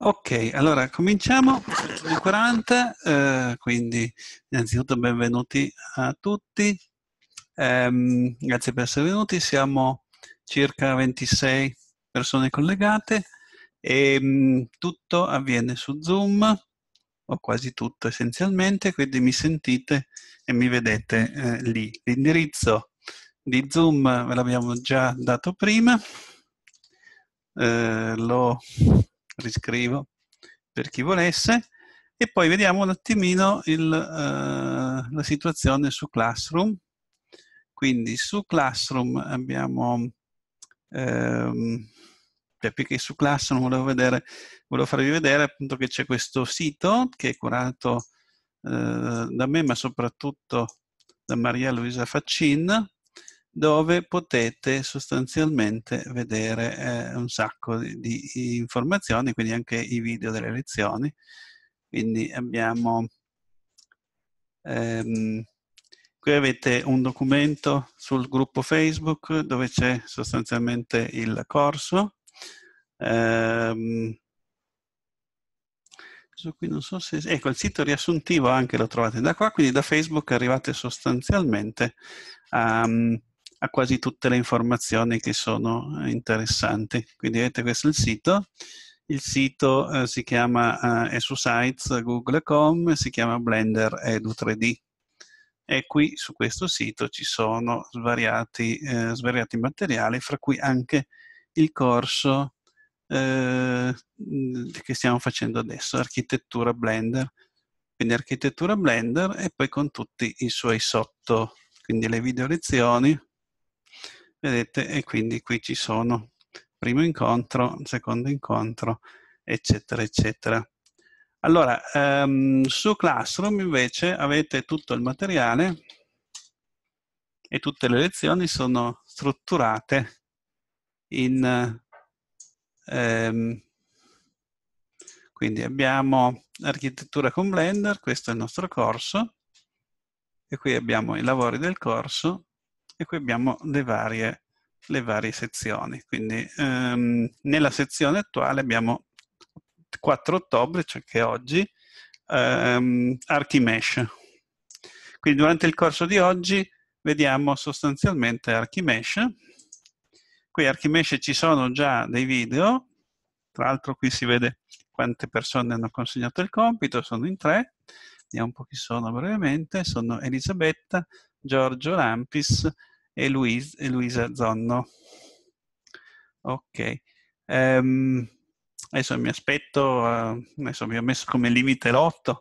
Ok, allora cominciamo nel 40, eh, quindi innanzitutto benvenuti a tutti, eh, grazie per essere venuti, siamo circa 26 persone collegate e mh, mm, tutto avviene su Zoom, o quasi tutto essenzialmente, quindi mi sentite e mi vedete eh, lì. L'indirizzo di Zoom ve l'abbiamo già dato prima, eh, lo riscrivo per chi volesse, e poi vediamo un attimino il, eh, la situazione su Classroom. Quindi su Classroom abbiamo... Ehm, perché su Classroom volevo, vedere, volevo farvi vedere appunto che c'è questo sito che è curato eh, da me, ma soprattutto da Maria Luisa Faccin, dove potete sostanzialmente vedere eh, un sacco di, di, informazioni, quindi anche i video delle lezioni. Quindi abbiamo... Ehm, qui avete un documento sul gruppo Facebook dove c'è sostanzialmente il corso. Ehm, qui non so se... Ecco, il sito riassuntivo anche lo trovate da qua, quindi da Facebook arrivate sostanzialmente a... Um, ha quasi tutte le informazioni che sono eh, interessanti. Quindi vedete questo è il sito. Il sito eh, si chiama, eh, è su sites google.com, si chiama Blender Edu 3D. E qui su questo sito ci sono svariati, eh, svariati materiali, fra cui anche il corso eh, che stiamo facendo adesso, architettura Blender. Quindi architettura Blender e poi con tutti i suoi sotto, quindi le video lezioni, vedete, e quindi qui ci sono primo incontro, secondo incontro, eccetera, eccetera. Allora, ehm, su Classroom invece avete tutto il materiale e tutte le lezioni sono strutturate in... Ehm, quindi abbiamo architettura con Blender, questo è il nostro corso, e qui abbiamo i lavori del corso, e qui abbiamo le varie, le varie sezioni. Quindi ehm, nella sezione attuale abbiamo 4 ottobre, cioè che oggi, ehm, Archimesh. Quindi durante il corso di oggi vediamo sostanzialmente Archimesh. Qui Archimesh ci sono già dei video, tra l'altro qui si vede quante persone hanno consegnato il compito, sono in tre, vediamo un po' chi sono brevemente, sono Elisabetta, Giorgio Lampis e, Luis, e Luisa Zonno. Ok. Um, adesso mi aspetto, uh, adesso vi ho messo come limite l'8,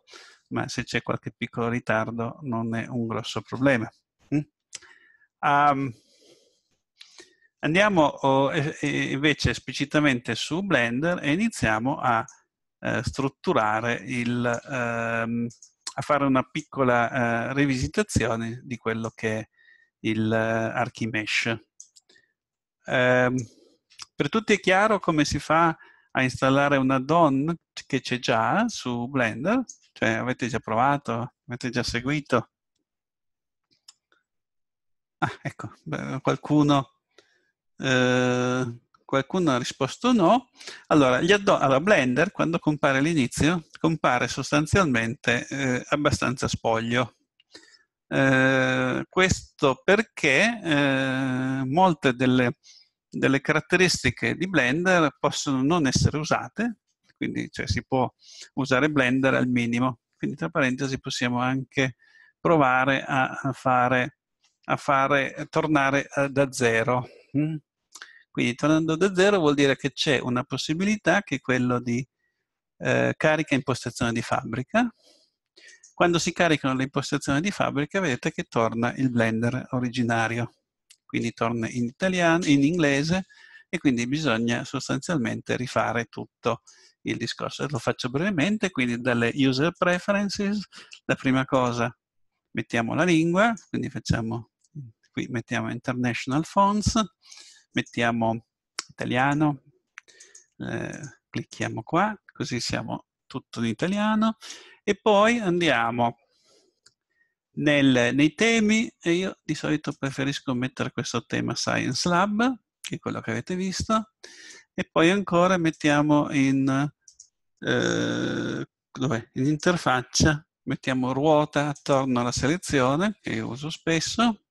ma se c'è qualche piccolo ritardo non è un grosso problema. Mm? Um, andiamo oh, invece esplicitamente su Blender e iniziamo a eh, strutturare il... Ehm, a fare una piccola eh, rivisitazione di quello che il eh, Archimesh. Eh, per tutti è chiaro come si fa a installare un add-on che c'è già su Blender? Cioè avete già provato? Avete già seguito? Ah, ecco, qualcuno, eh, qualcuno ha risposto no. Allora, allora Blender, quando compare all'inizio, compare sostanzialmente eh, abbastanza spoglio. Eh, questo perché eh, molte delle, delle, caratteristiche di Blender possono non essere usate, quindi cioè, si può usare Blender al minimo. Quindi tra parentesi possiamo anche provare a fare, a fare tornare eh, da zero. Mm? Quindi tornando da zero vuol dire che c'è una possibilità che è quella di eh, carica impostazione di fabbrica, quando si caricano le impostazioni di fabbrica vedete che torna il Blender originario, quindi torna in italiano, in inglese e quindi bisogna sostanzialmente rifare tutto il discorso. Lo faccio brevemente, quindi dalle user preferences, la prima cosa mettiamo la lingua, quindi facciamo, qui mettiamo international fonts, mettiamo italiano, eh, clicchiamo qua, così siamo tutto in italiano, e poi andiamo nel, nei temi, e io di solito preferisco mettere questo tema Science Lab, che è quello che avete visto, e poi ancora mettiamo in, eh, in interfaccia, mettiamo ruota attorno alla selezione, che io uso spesso,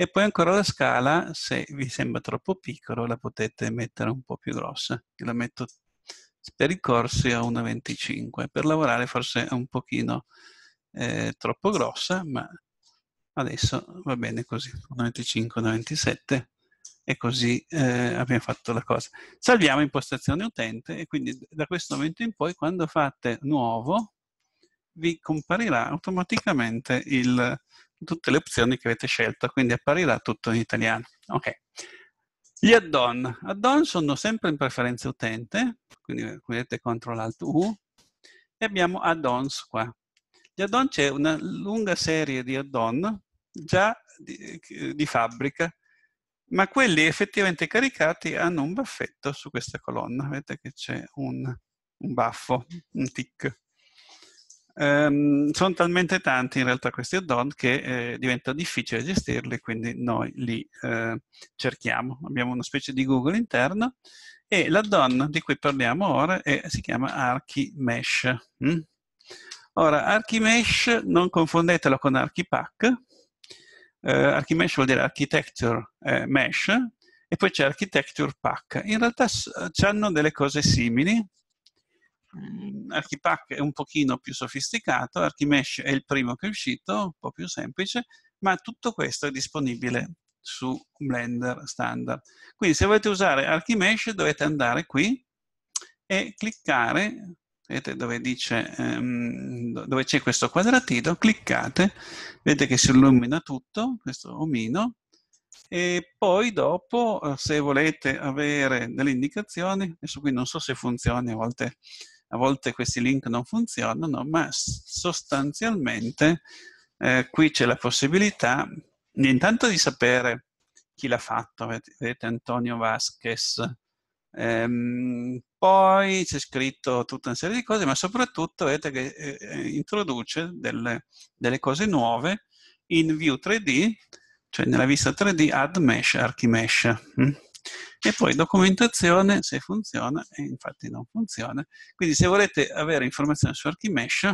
e poi ancora la scala, se vi sembra troppo piccola, la potete mettere un po' più grossa. Io la metto per i corsi a 1,25 per lavorare forse è un pochino eh, troppo grossa, ma adesso va bene così, 1,25, 1,27 e così eh, abbiamo fatto la cosa. Salviamo impostazione utente e quindi da questo momento in poi quando fate nuovo vi comparirà automaticamente il, tutte le opzioni che avete scelto, quindi apparirà tutto in italiano. Ok. Gli add-on. Add-on sono sempre in preferenza utente, quindi come vedete CTRL ALT U, e abbiamo add-ons qua. Gli add-on c'è una lunga serie di add-on già di, di fabbrica, ma quelli effettivamente caricati hanno un baffetto su questa colonna. Vedete che c'è un, un baffo, un tick. Um, sono talmente tanti in realtà questi add-on che eh, diventa difficile gestirli, quindi noi li eh, cerchiamo. Abbiamo una specie di Google interno e l'add-on di cui parliamo ora è, si chiama ArchiMesh. Mm? Ora, ArchiMesh non confondetelo con ArchiPack. Eh, ArchiMesh vuol dire Architecture eh, Mesh e poi c'è Architecture Pack. In realtà eh, hanno delle cose simili, Mhmm, Archipac è un pochino più sofisticato, Archimesh è il primo che è uscito, un po' più semplice, ma tutto questo è disponibile su Blender standard. Quindi se volete usare Archimesh dovete andare qui e cliccare, vedete dove dice ehm, dove c'è questo quadratino, cliccate, vedete che si illumina tutto, questo omino, e poi dopo eh, se volete avere delle indicazioni, adesso qui non so se funzioni a volte a volte questi link non funzionano, ma sostanzialmente eh, qui c'è la possibilità intanto di sapere chi l'ha fatto, vedete Antonio Vasquez, ehm, poi c'è scritto tutta una serie di cose, ma soprattutto vedete che eh, eh introduce delle, delle, cose nuove in View 3D, cioè nella vista 3D, Add Mesh, Archimesh. Hm? E poi documentazione, se funziona, e infatti non funziona. Quindi se volete avere informazioni su Archimesh,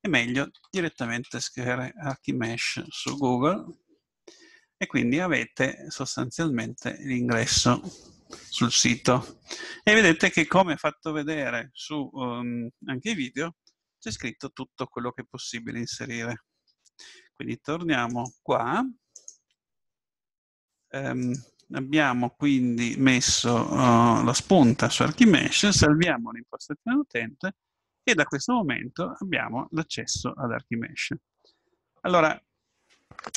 è meglio direttamente scrivere Archimesh su Google e quindi avete sostanzialmente l'ingresso sul sito. E vedete che come fatto vedere su um, anche i video, c'è scritto tutto quello che è possibile inserire. Quindi torniamo qua. Um, abbiamo quindi messo uh, la spunta su Archimesh, salviamo l'impostazione utente e da questo momento abbiamo l'accesso ad Archimesh. Allora,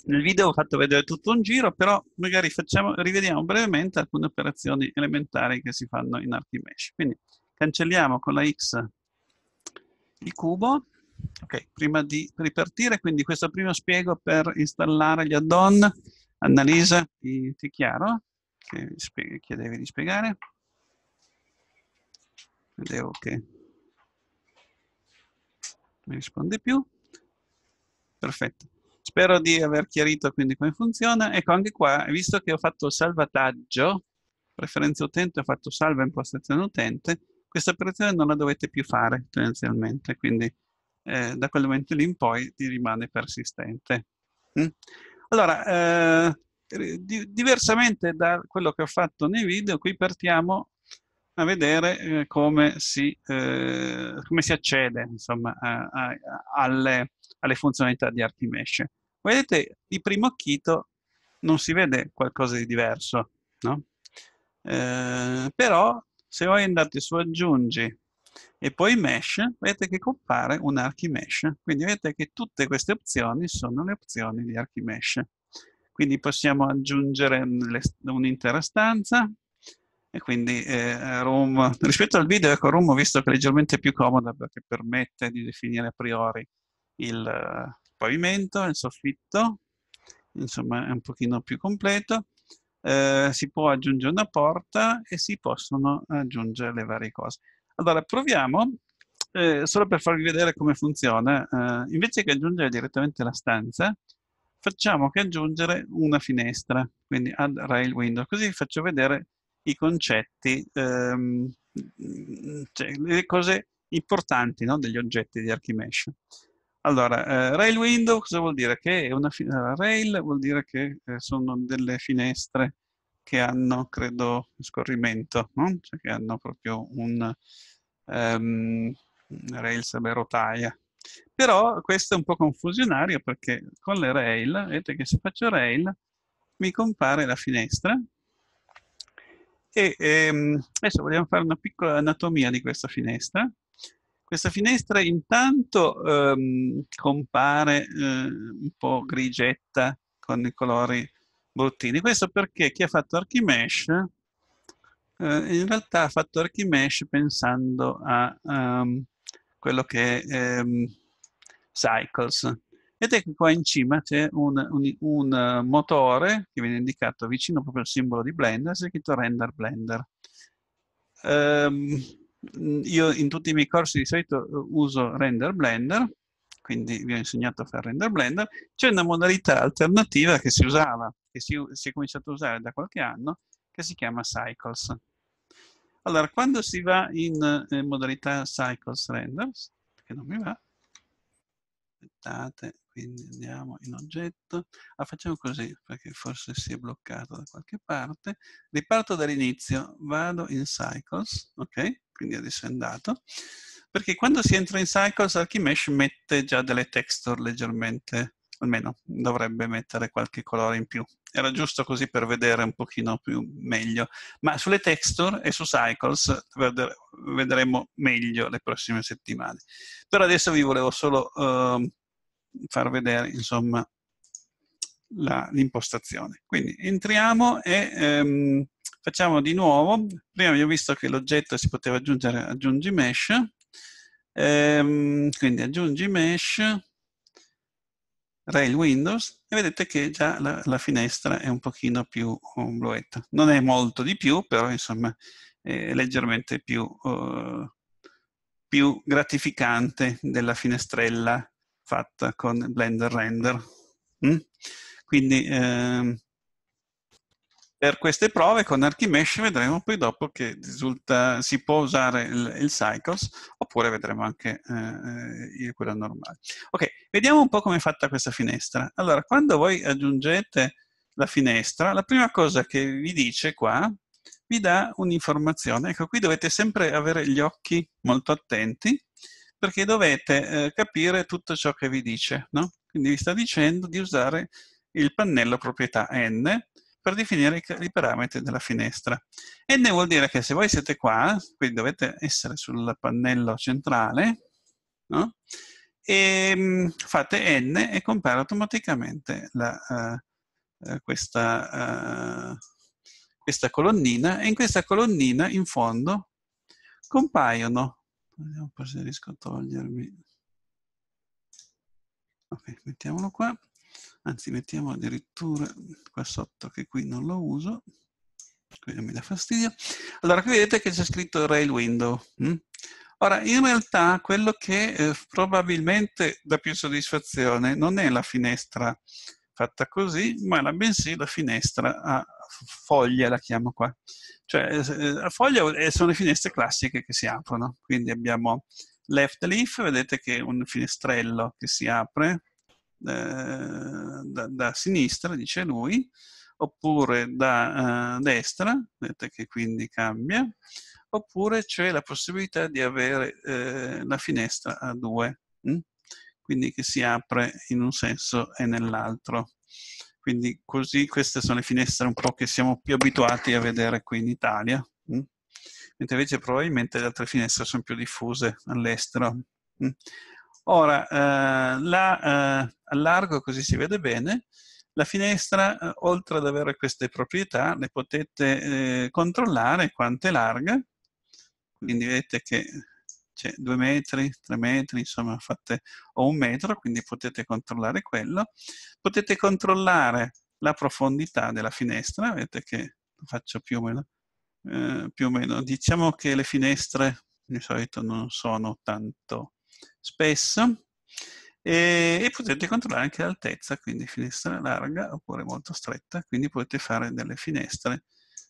nel video ho fatto vedere tutto un giro, però magari facciamo, rivediamo brevemente alcune operazioni elementari che si fanno in Archimesh. Quindi cancelliamo con la x il cubo. Ok, prima di ripartire, quindi questo primo spiego per installare gli add-on Annalisa, ti, ti è chiaro? Che chiedevi di spiegare? Vedevo che mi risponde più. Perfetto. Spero di aver chiarito quindi come funziona. Ecco, anche qua, visto che ho fatto il salvataggio, preferenza utente, ho fatto salva impostazione utente, questa operazione non la dovete più fare tendenzialmente, quindi eh, da quel momento lì in poi ti rimane persistente. Mm? Allora, eh, di, diversamente da quello che ho fatto nei video, qui partiamo a vedere eh, come, si, eh, come, si, accede insomma, a, a, alle, alle, funzionalità di Archimesh. Vedete, di primo acchito non si vede qualcosa di diverso, no? Eh, però se voi andate su aggiungi e poi mesh, vedete che compare un archimesh. Quindi vedete che tutte queste opzioni sono le opzioni di archimesh. Quindi possiamo aggiungere un'intera stanza, e quindi eh, Room, rispetto al video, ecco, Room ho visto che è leggermente più comoda perché permette di definire a priori il eh, pavimento, il soffitto, insomma è un pochino più completo. Eh, si può aggiungere una porta e si possono aggiungere le varie cose. Allora, proviamo, eh, solo per farvi vedere come funziona. Eh, invece che aggiungere direttamente la stanza, facciamo che aggiungere una finestra, quindi add rail window, così vi faccio vedere i concetti, ehm, cioè le cose importanti no, degli oggetti di Archimesh. Allora, eh, rail window cosa vuol dire? Che è una eh, rail vuol dire che eh, sono delle finestre che hanno, credo, scorrimento, no? cioè che hanno proprio un um, ehm, Rails a rotaia. Però questo è un po' confusionario perché con le Rail, vedete che se faccio Rail mi compare la finestra e ehm, adesso vogliamo fare una piccola anatomia di questa finestra. Questa finestra intanto ehm, compare eh, un po' grigetta con i colori bottini. Questo perché chi ha fatto Archimesh eh, in realtà ha fatto Archimesh pensando a um, quello che è um, Cycles. Ed ecco qua in cima c'è un, un, un, eh, motore che viene indicato vicino proprio al simbolo di Blender, si è scritto Render Blender. Um, io in tutti i miei corsi di solito eh, uso Render Blender, quindi vi ho insegnato a fare render blender, c'è una modalità alternativa che si usava, che si, si, è cominciato a usare da qualche anno, che si chiama Cycles. Allora, quando si va in eh, modalità Cycles Renders, che non mi va, aspettate, quindi andiamo in oggetto, ah, facciamo così perché forse si è bloccato da qualche parte, riparto dall'inizio, vado in Cycles, ok? Quindi adesso è andato, perché quando si entra in Cycles Archimesh mette già delle texture leggermente, almeno dovrebbe mettere qualche colore in più. Era giusto così per vedere un pochino più meglio. Ma sulle texture e su Cycles vedremo meglio le prossime settimane. Per adesso vi volevo solo uh, far vedere, insomma, la, l'impostazione. Quindi entriamo e ehm, facciamo di nuovo, prima abbiamo visto che l'oggetto si poteva aggiungere aggiungi mesh, Ehm, quindi aggiungi mesh, Rail Windows e vedete che già la, la finestra è un pochino più um, bluetta. Non è molto di più, però insomma è leggermente più, uh, più gratificante della finestrella fatta con Blender Render. Mm? Quindi ehm, per queste prove con Archimesh vedremo poi dopo che risulta, si può usare il, il Cycles oppure vedremo anche eh, eh, quella normale. Ok, vediamo un po' come è fatta questa finestra. Allora, quando voi aggiungete la finestra, la prima cosa che vi dice qua, vi dà un'informazione. Ecco, qui dovete sempre avere gli occhi molto attenti perché dovete eh, capire tutto ciò che vi dice. No? Quindi vi sta dicendo di usare il pannello proprietà n per definire i, i parametri della finestra. N vuol dire che se voi siete qua, quindi dovete essere sul pannello centrale, no? e ehm, fate n e compare automaticamente la, uh, questa, uh, questa colonnina e in questa colonnina in fondo compaiono vediamo se riesco a togliermi ok mettiamolo qua anzi mettiamo addirittura qua sotto che qui non lo uso qui non mi dà fastidio allora qui vedete che c'è scritto rail window hm? ora in realtà quello che eh, probabilmente dà più soddisfazione non è la finestra fatta così ma la bensì la finestra a foglia la chiamo qua cioè eh, eh a foglia sono le finestre classiche che si aprono quindi abbiamo left leaf vedete che è un finestrello che si apre eh, da, da, sinistra, dice lui, oppure da uh, destra, vedete che quindi cambia, oppure c'è la possibilità di avere eh, la finestra a due, mh? Mm? quindi che si apre in un senso e nell'altro. Quindi così queste sono le finestre un po' che siamo più abituati a vedere qui in Italia, mh? Mm? mentre invece probabilmente le altre finestre sono più diffuse all'estero. Mm? Ora eh, la eh, allargo così si vede bene. La finestra, eh, oltre ad avere queste proprietà, le potete eh, controllare quanto è larga. Quindi vedete che c'è 2 metri, 3 metri, insomma fate o un metro, quindi potete controllare quello. Potete controllare la profondità della finestra, vedete che faccio più o meno, eh, più o meno. Diciamo che le finestre di solito non sono tanto spesso e, e, potete controllare anche l'altezza, quindi finestra larga oppure molto stretta, quindi potete fare delle finestre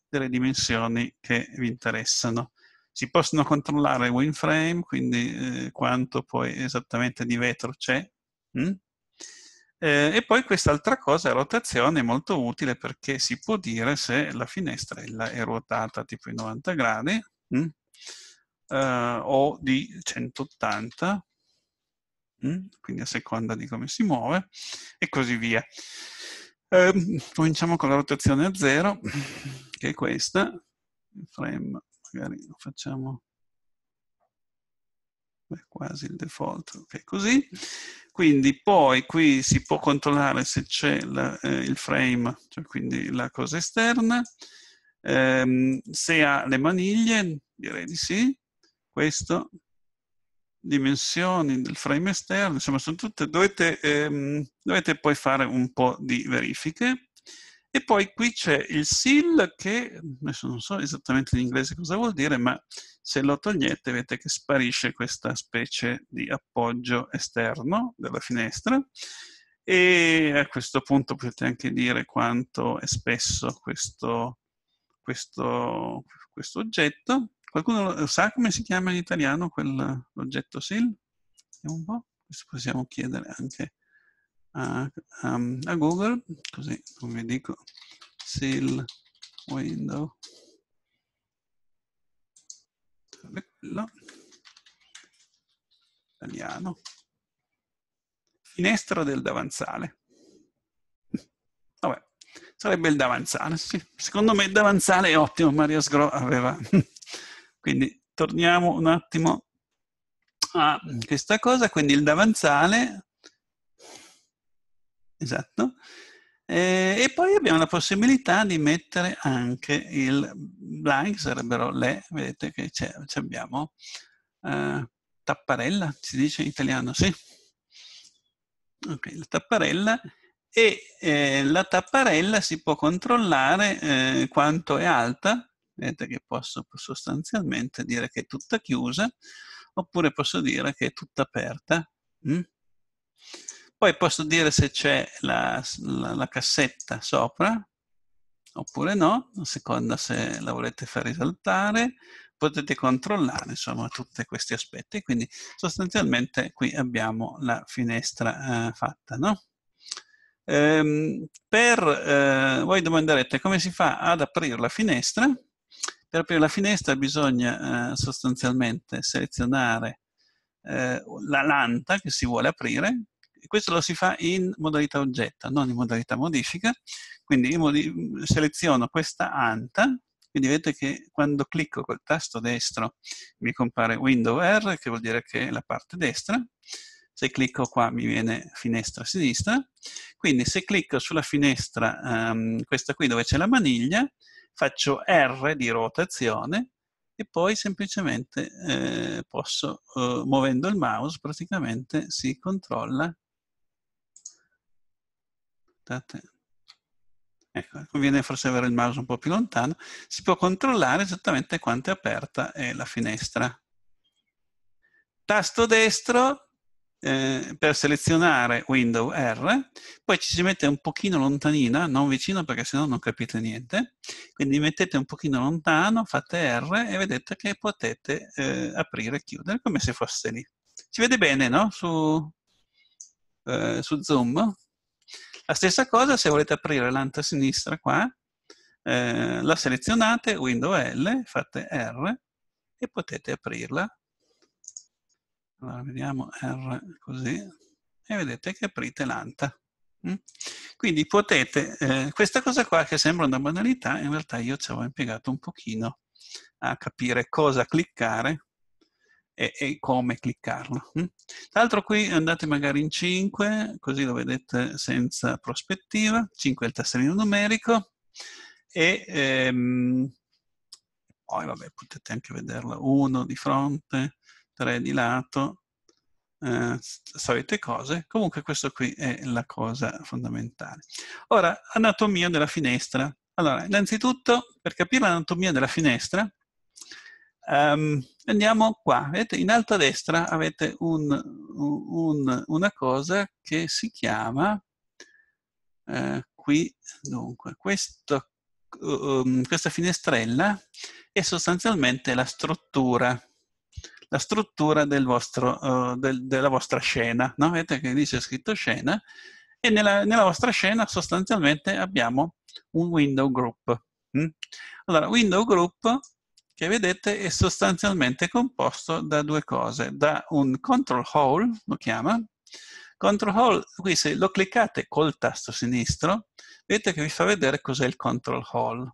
delle dimensioni che vi interessano. Si possono controllare il winframe, quindi eh, quanto poi esattamente di vetro c'è. Mm? Eh, e poi quest'altra cosa, rotazione, è molto utile perché si può dire se la finestra è, ruotata tipo in 90 gradi, mm? eh, o di 180, mh? Mm, quindi a seconda di come si muove, e così via. Eh, cominciamo con la rotazione a zero, che è questa, il frame magari lo facciamo Beh, quasi il default, è così. Quindi poi qui si può controllare se c'è eh, il frame, cioè quindi la cosa esterna, ehm, se ha le maniglie, direi di sì, questo, dimensioni del frame esterno, insomma sono tutte, dovete, ehm, dovete poi fare un po' di verifiche. E poi qui c'è il SIL che, adesso non so esattamente in inglese cosa vuol dire, ma se lo togliete vedete che sparisce questa specie di appoggio esterno della finestra e a questo punto potete anche dire quanto è spesso questo, questo, questo oggetto Qualcuno sa come si chiama in italiano quell'oggetto SIL? Vediamo un po'. Questo possiamo chiedere anche a, um, a Google, così non vi dico SIL window. Quello. Italiano. Finestra del davanzale. Vabbè, sarebbe il davanzale. Sì. Secondo me il davanzale è ottimo, Maria Sgro aveva quindi torniamo un attimo a questa cosa, quindi il davanzale, esatto, eh, e poi abbiamo la possibilità di mettere anche il blank, sarebbero le, vedete che c'è, abbiamo uh, tapparella, si dice in italiano, sì. Ok, la tapparella e eh, la tapparella si può controllare eh, quanto è alta Vedete che posso sostanzialmente dire che è tutta chiusa, oppure posso dire che è tutta aperta. Mm? Poi posso dire se c'è la, la, la, cassetta sopra, oppure no, a seconda se la volete far risaltare. Potete controllare, insomma, tutti questi aspetti. Quindi sostanzialmente qui abbiamo la finestra eh, fatta, no? Ehm, per, eh, voi domanderete come si fa ad aprire la finestra per aprire la finestra bisogna eh, sostanzialmente selezionare eh, la lanta che si vuole aprire, questo lo si fa in modalità oggetto, non in modalità modifica, quindi io modi seleziono questa anta, quindi vedete che quando clicco col tasto destro mi compare window R, che vuol dire che è la parte destra, se clicco qua mi viene finestra sinistra, quindi se clicco sulla finestra, um, questa qui dove c'è la maniglia, faccio R di rotazione e poi semplicemente eh, posso, eh, muovendo il mouse, praticamente si controlla. Guardate. Ecco, conviene forse avere il mouse un po' più lontano. Si può controllare esattamente quanto è aperta eh, la finestra. Tasto destro, eh, per selezionare Window R, poi ci si mette un pochino lontanina, non vicino perché sennò non capite niente, quindi mettete un pochino lontano, fate R e vedete che potete eh, aprire e chiudere come se fosse lì. Si vede bene, no? Su, eh, su Zoom. La stessa cosa se volete aprire l'anta sinistra qua, eh, la selezionate, Window L, fate R e potete aprirla allora, vediamo R così, e vedete che aprite l'anta. Mm? Quindi potete, eh, questa cosa qua che sembra una banalità, in realtà io ci avevo impiegato un pochino a capire cosa cliccare e, e come cliccarlo. Mm? Tra l'altro qui andate magari in 5, così lo vedete senza prospettiva, 5 è il tasserino numerico, e ehm, poi vabbè potete anche vederlo 1 di fronte, 3 di lato, eh, solite cose. Comunque questa qui è la cosa fondamentale. Ora, anatomia della finestra. Allora, innanzitutto, per capire l'anatomia della finestra, um, andiamo qua. Vedete, in alto a destra avete un, un, una cosa che si chiama, eh, qui, dunque, questo, um, questa finestrella è sostanzialmente la struttura la struttura del vostro, uh, del, della vostra scena. No? Vedete che lì c'è scritto scena e nella, nella vostra scena sostanzialmente abbiamo un window group. Mm? Allora, window group che vedete è sostanzialmente composto da due cose, da un control hole, lo chiama, control hole, qui se lo cliccate col tasto sinistro, vedete che vi fa vedere cos'è il control hole.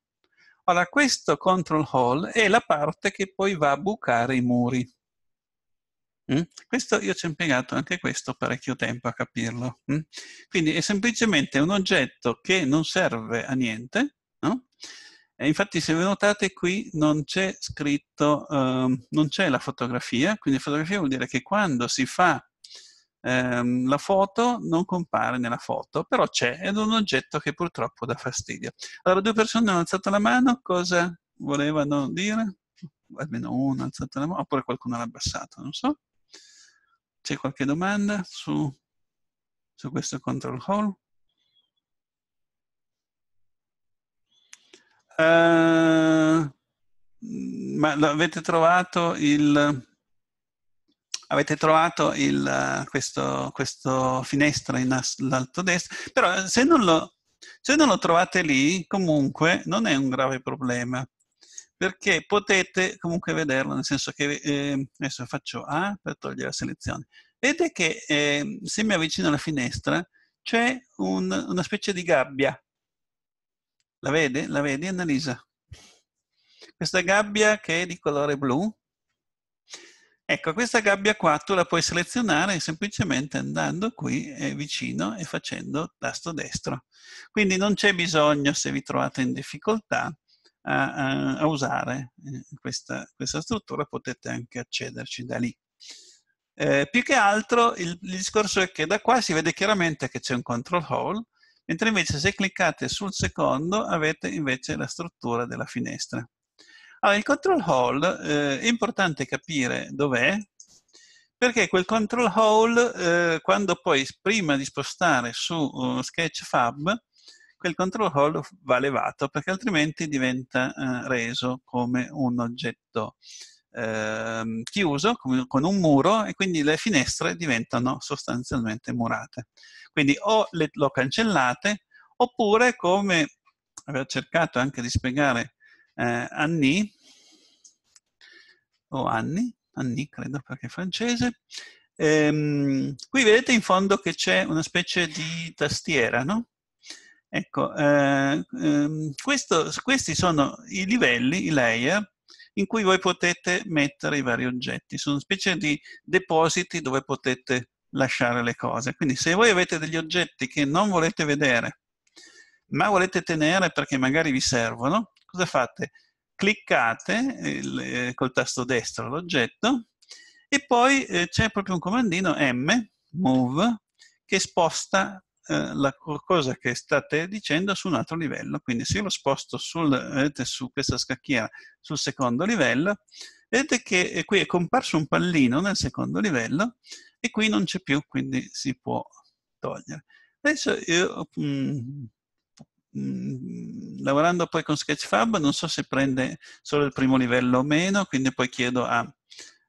Allora, questo control hole è la parte che poi va a bucare i muri. Mm? Questo io ci ho impiegato anche questo parecchio tempo a capirlo. Mm? Quindi è semplicemente un oggetto che non serve a niente, no? E infatti se vi notate qui non c'è scritto, um, non c'è la fotografia, quindi fotografia vuol dire che quando si fa um, la foto non compare nella foto, però c'è, ed è un oggetto che purtroppo dà fastidio. Allora due persone hanno alzato la mano, cosa volevano dire? almeno uno alzato la mano, oppure qualcuno l'ha abbassato, non so. C'è qualche domanda su, su questo control hall? Uh, ma avete trovato il avete trovato il, questo, questo finestra in alto destra, però se non, lo, se non lo trovate lì, comunque non è un grave problema, perché potete comunque vederlo, nel senso che eh, adesso faccio A per togliere la selezione. Vedete che eh, se mi avvicino alla finestra c'è un, una specie di gabbia. La vede? La vedi Annalisa? Questa gabbia che è di colore blu. Ecco, questa gabbia qua tu la puoi selezionare semplicemente andando qui eh, vicino e facendo tasto destro. Quindi non c'è bisogno, se vi trovate in difficoltà, a, a usare eh, questa, questa, struttura potete anche accederci da lì. Eh, più che altro il, il, discorso è che da qua si vede chiaramente che c'è un control hall, mentre invece se cliccate sul secondo avete invece la struttura della finestra. Allora, il control hall eh, è importante capire dov'è, perché quel control hall, eh, quando poi prima di spostare su uh, eh, Sketchfab, il control hall va levato perché altrimenti diventa eh, reso come un oggetto eh, chiuso come, con un muro e quindi le finestre diventano sostanzialmente murate. Quindi o le, lo cancellate oppure come aveva cercato anche di spiegare eh, Annie o Anni, Anni credo perché è francese, ehm, qui vedete in fondo che c'è una specie di tastiera, no? Ecco, eh, ehm, questo, questi sono i livelli, i layer, in cui voi potete mettere i vari oggetti. Sono specie di depositi dove potete lasciare le cose. Quindi se voi avete degli oggetti che non volete vedere, ma volete tenere perché magari vi servono, cosa fate? Cliccate eh, il, eh, col tasto destro l'oggetto e poi eh, c'è proprio un comandino M, move, che sposta eh, la cosa che state dicendo su un altro livello. Quindi se io lo sposto sul, vedete, su questa scacchiera sul secondo livello, vedete che eh, qui è comparso un pallino nel secondo livello e qui non c'è più, quindi si può togliere. Adesso io, mh, mm, mh, mm, lavorando poi con Sketchfab, non so se prende solo il primo livello o meno, quindi poi chiedo a,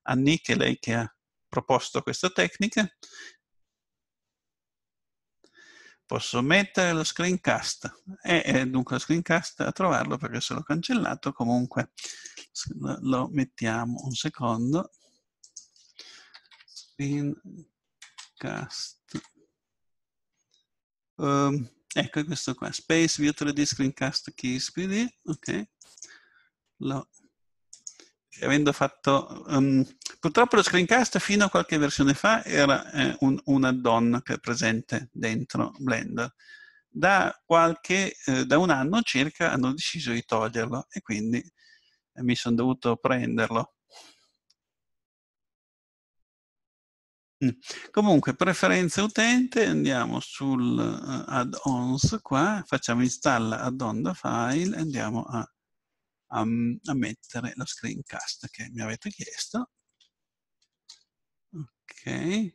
a Nick, lei che ha proposto questa tecnica, posso mettere lo screencast e, dunque lo screencast a trovarlo perché se l'ho cancellato comunque lo mettiamo un secondo screencast um, ecco questo qua space view 3d screencast keys pd ok lo avendo fatto... Um, purtroppo lo screencast fino a qualche versione fa era eh, un, un add-on che è presente dentro Blender. Da, qualche, eh, da un anno circa hanno deciso di toglierlo e quindi eh, mi sono dovuto prenderlo. Mm. Comunque, preferenze utente, andiamo sul uh, add-ons qua, facciamo installa add-on da file e andiamo a a, mm, a mettere lo screencast che mi avete chiesto. Ok.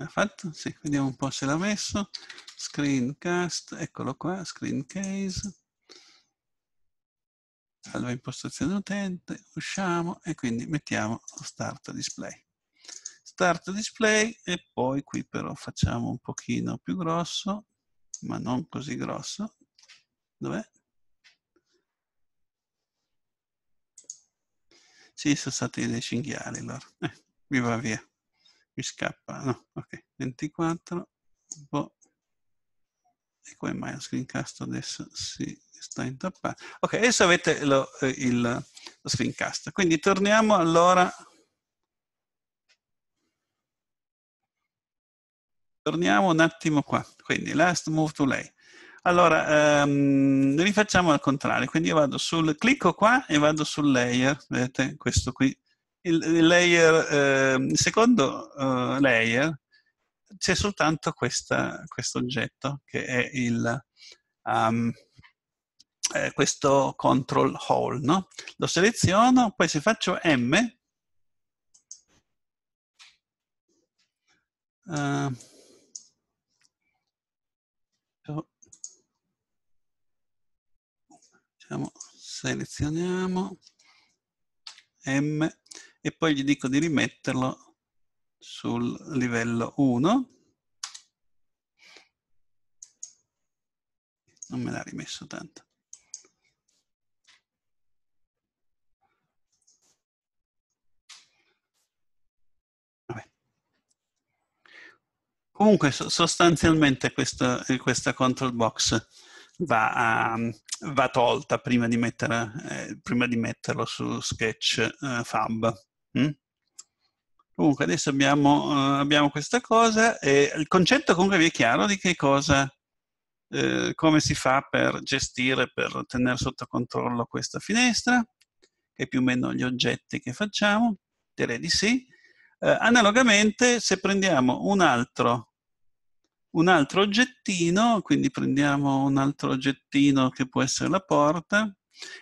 L'ha fatto? Sì, vediamo un po' se l'ha messo. Screencast, eccolo qua, screen case. Salva impostazione utente, usciamo e quindi mettiamo start display. Start display e poi qui però facciamo un pochino più grosso ma non così grosso. Dov'è? Sì, sono stati dei cinghiali allora. Eh, mi va via. Mi scappa. No, ok. 24. Boh. E come mai lo screencast adesso si sta intoppando? Ok, adesso avete lo, eh, il, lo screencast. Quindi torniamo allora torniamo un attimo qua. Quindi, last move to lay. Allora, um, rifacciamo al contrario. Quindi io vado sul, clicco qua e vado sul layer, vedete questo qui. Il, il layer, eh, il secondo uh, layer, c'è soltanto questo oggetto che è il, um, eh, questo control hole, no? Lo seleziono, poi se faccio M, uh, diciamo, selezioniamo M e poi gli dico di rimetterlo sul livello 1 non me l'ha rimesso tanto Comunque so, sostanzialmente questa, questa, control box va, um, va tolta prima di, mettere, eh, prima di, metterlo su Sketchfab. Eh, mm? Comunque adesso abbiamo, uh, abbiamo, questa cosa e il concetto comunque vi è chiaro di che cosa, eh, come si fa per gestire, per tenere sotto controllo questa finestra, che più o meno gli oggetti che facciamo, direi di sì. Eh, analogamente se prendiamo un altro un altro oggettino, quindi prendiamo un altro oggettino che può essere la porta,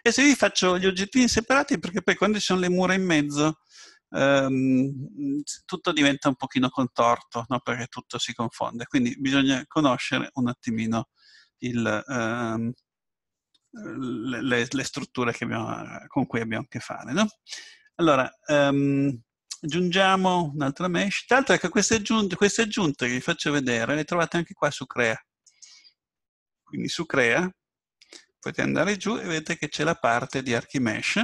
e se vi faccio gli oggettini separati perché poi quando ci sono le mura in mezzo ehm, tutto diventa un pochino contorto, no? perché tutto si confonde, quindi bisogna conoscere un attimino il, ehm, le, le, strutture abbiamo, con cui abbiamo a che fare. No? Allora, um, aggiungiamo un'altra mesh. Tra l'altro, che ecco, queste aggiunte, queste aggiunte che vi faccio vedere le trovate anche qua su Crea. Quindi su Crea potete andare giù e vedete che c'è la parte di Archimesh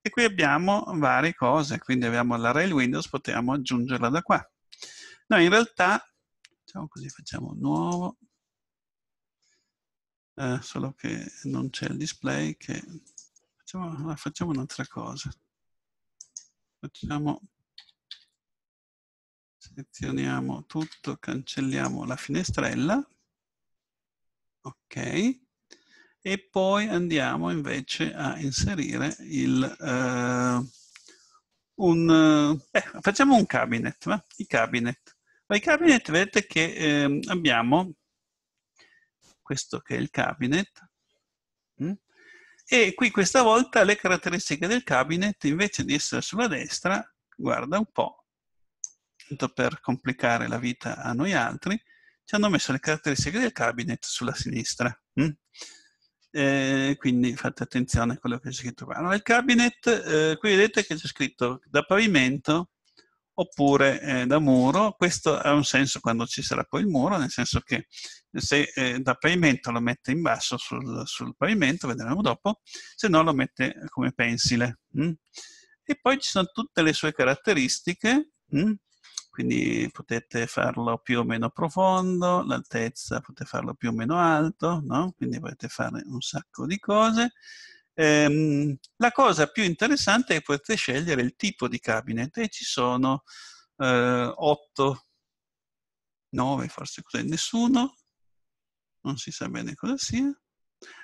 e qui abbiamo varie cose, quindi abbiamo la Rail Windows, potevamo aggiungerla da qua. Noi in realtà, facciamo così, facciamo un nuovo, eh, solo che non c'è il display, che facciamo, facciamo un'altra cosa. Facciamo selezioniamo tutto, cancelliamo la finestrella, ok, e poi andiamo invece a inserire il... Uh, un, eh, eh, facciamo un cabinet, va? i cabinet. Ai cabinet vedete che eh, abbiamo questo che è il cabinet mm? e qui questa volta le caratteristiche del cabinet invece di essere sulla destra, guarda un po', tanto per complicare la vita a noi altri, ci hanno messo le caratteristiche del cabinet sulla sinistra. Mm? Eh, quindi fate attenzione a quello che c'è scritto qua. Allora, il cabinet, eh, qui vedete che c'è scritto da pavimento oppure eh, da muro. Questo ha un senso quando ci sarà poi il muro, nel senso che se eh, da pavimento lo mette in basso sul, sul, pavimento, vedremo dopo, se no lo mette come pensile. Mm? E poi ci sono tutte le sue caratteristiche. Mm? quindi potete farlo più o meno profondo, l'altezza potete farlo più o meno alto, no? quindi potete fare un sacco di cose. Ehm, la cosa più interessante è che potete scegliere il tipo di cabinet e ci sono eh, 8, 9 forse cos'è, nessuno, non si sa bene cosa sia.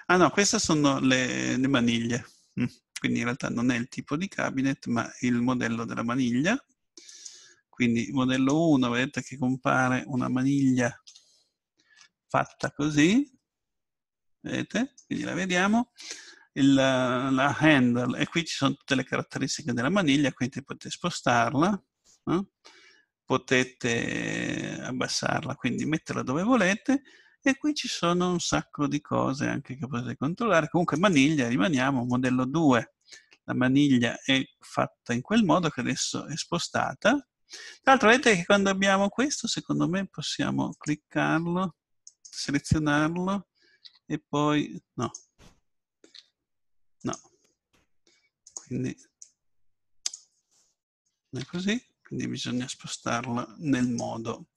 Ah no, queste sono le, le maniglie, mm. quindi in realtà non è il tipo di cabinet ma il modello della maniglia quindi modello 1, vedete che compare una maniglia fatta così, vedete? Quindi la vediamo, Il, la handle, e qui ci sono tutte le caratteristiche della maniglia, quindi potete spostarla, eh? potete abbassarla, quindi metterla dove volete, e qui ci sono un sacco di cose anche che potete controllare. Comunque maniglia, rimaniamo, modello 2, la maniglia è fatta in quel modo che adesso è spostata, tra l'altro vedete che quando abbiamo questo, secondo me possiamo cliccarlo, selezionarlo e poi no. No. Quindi è così, quindi bisogna spostarlo nel modo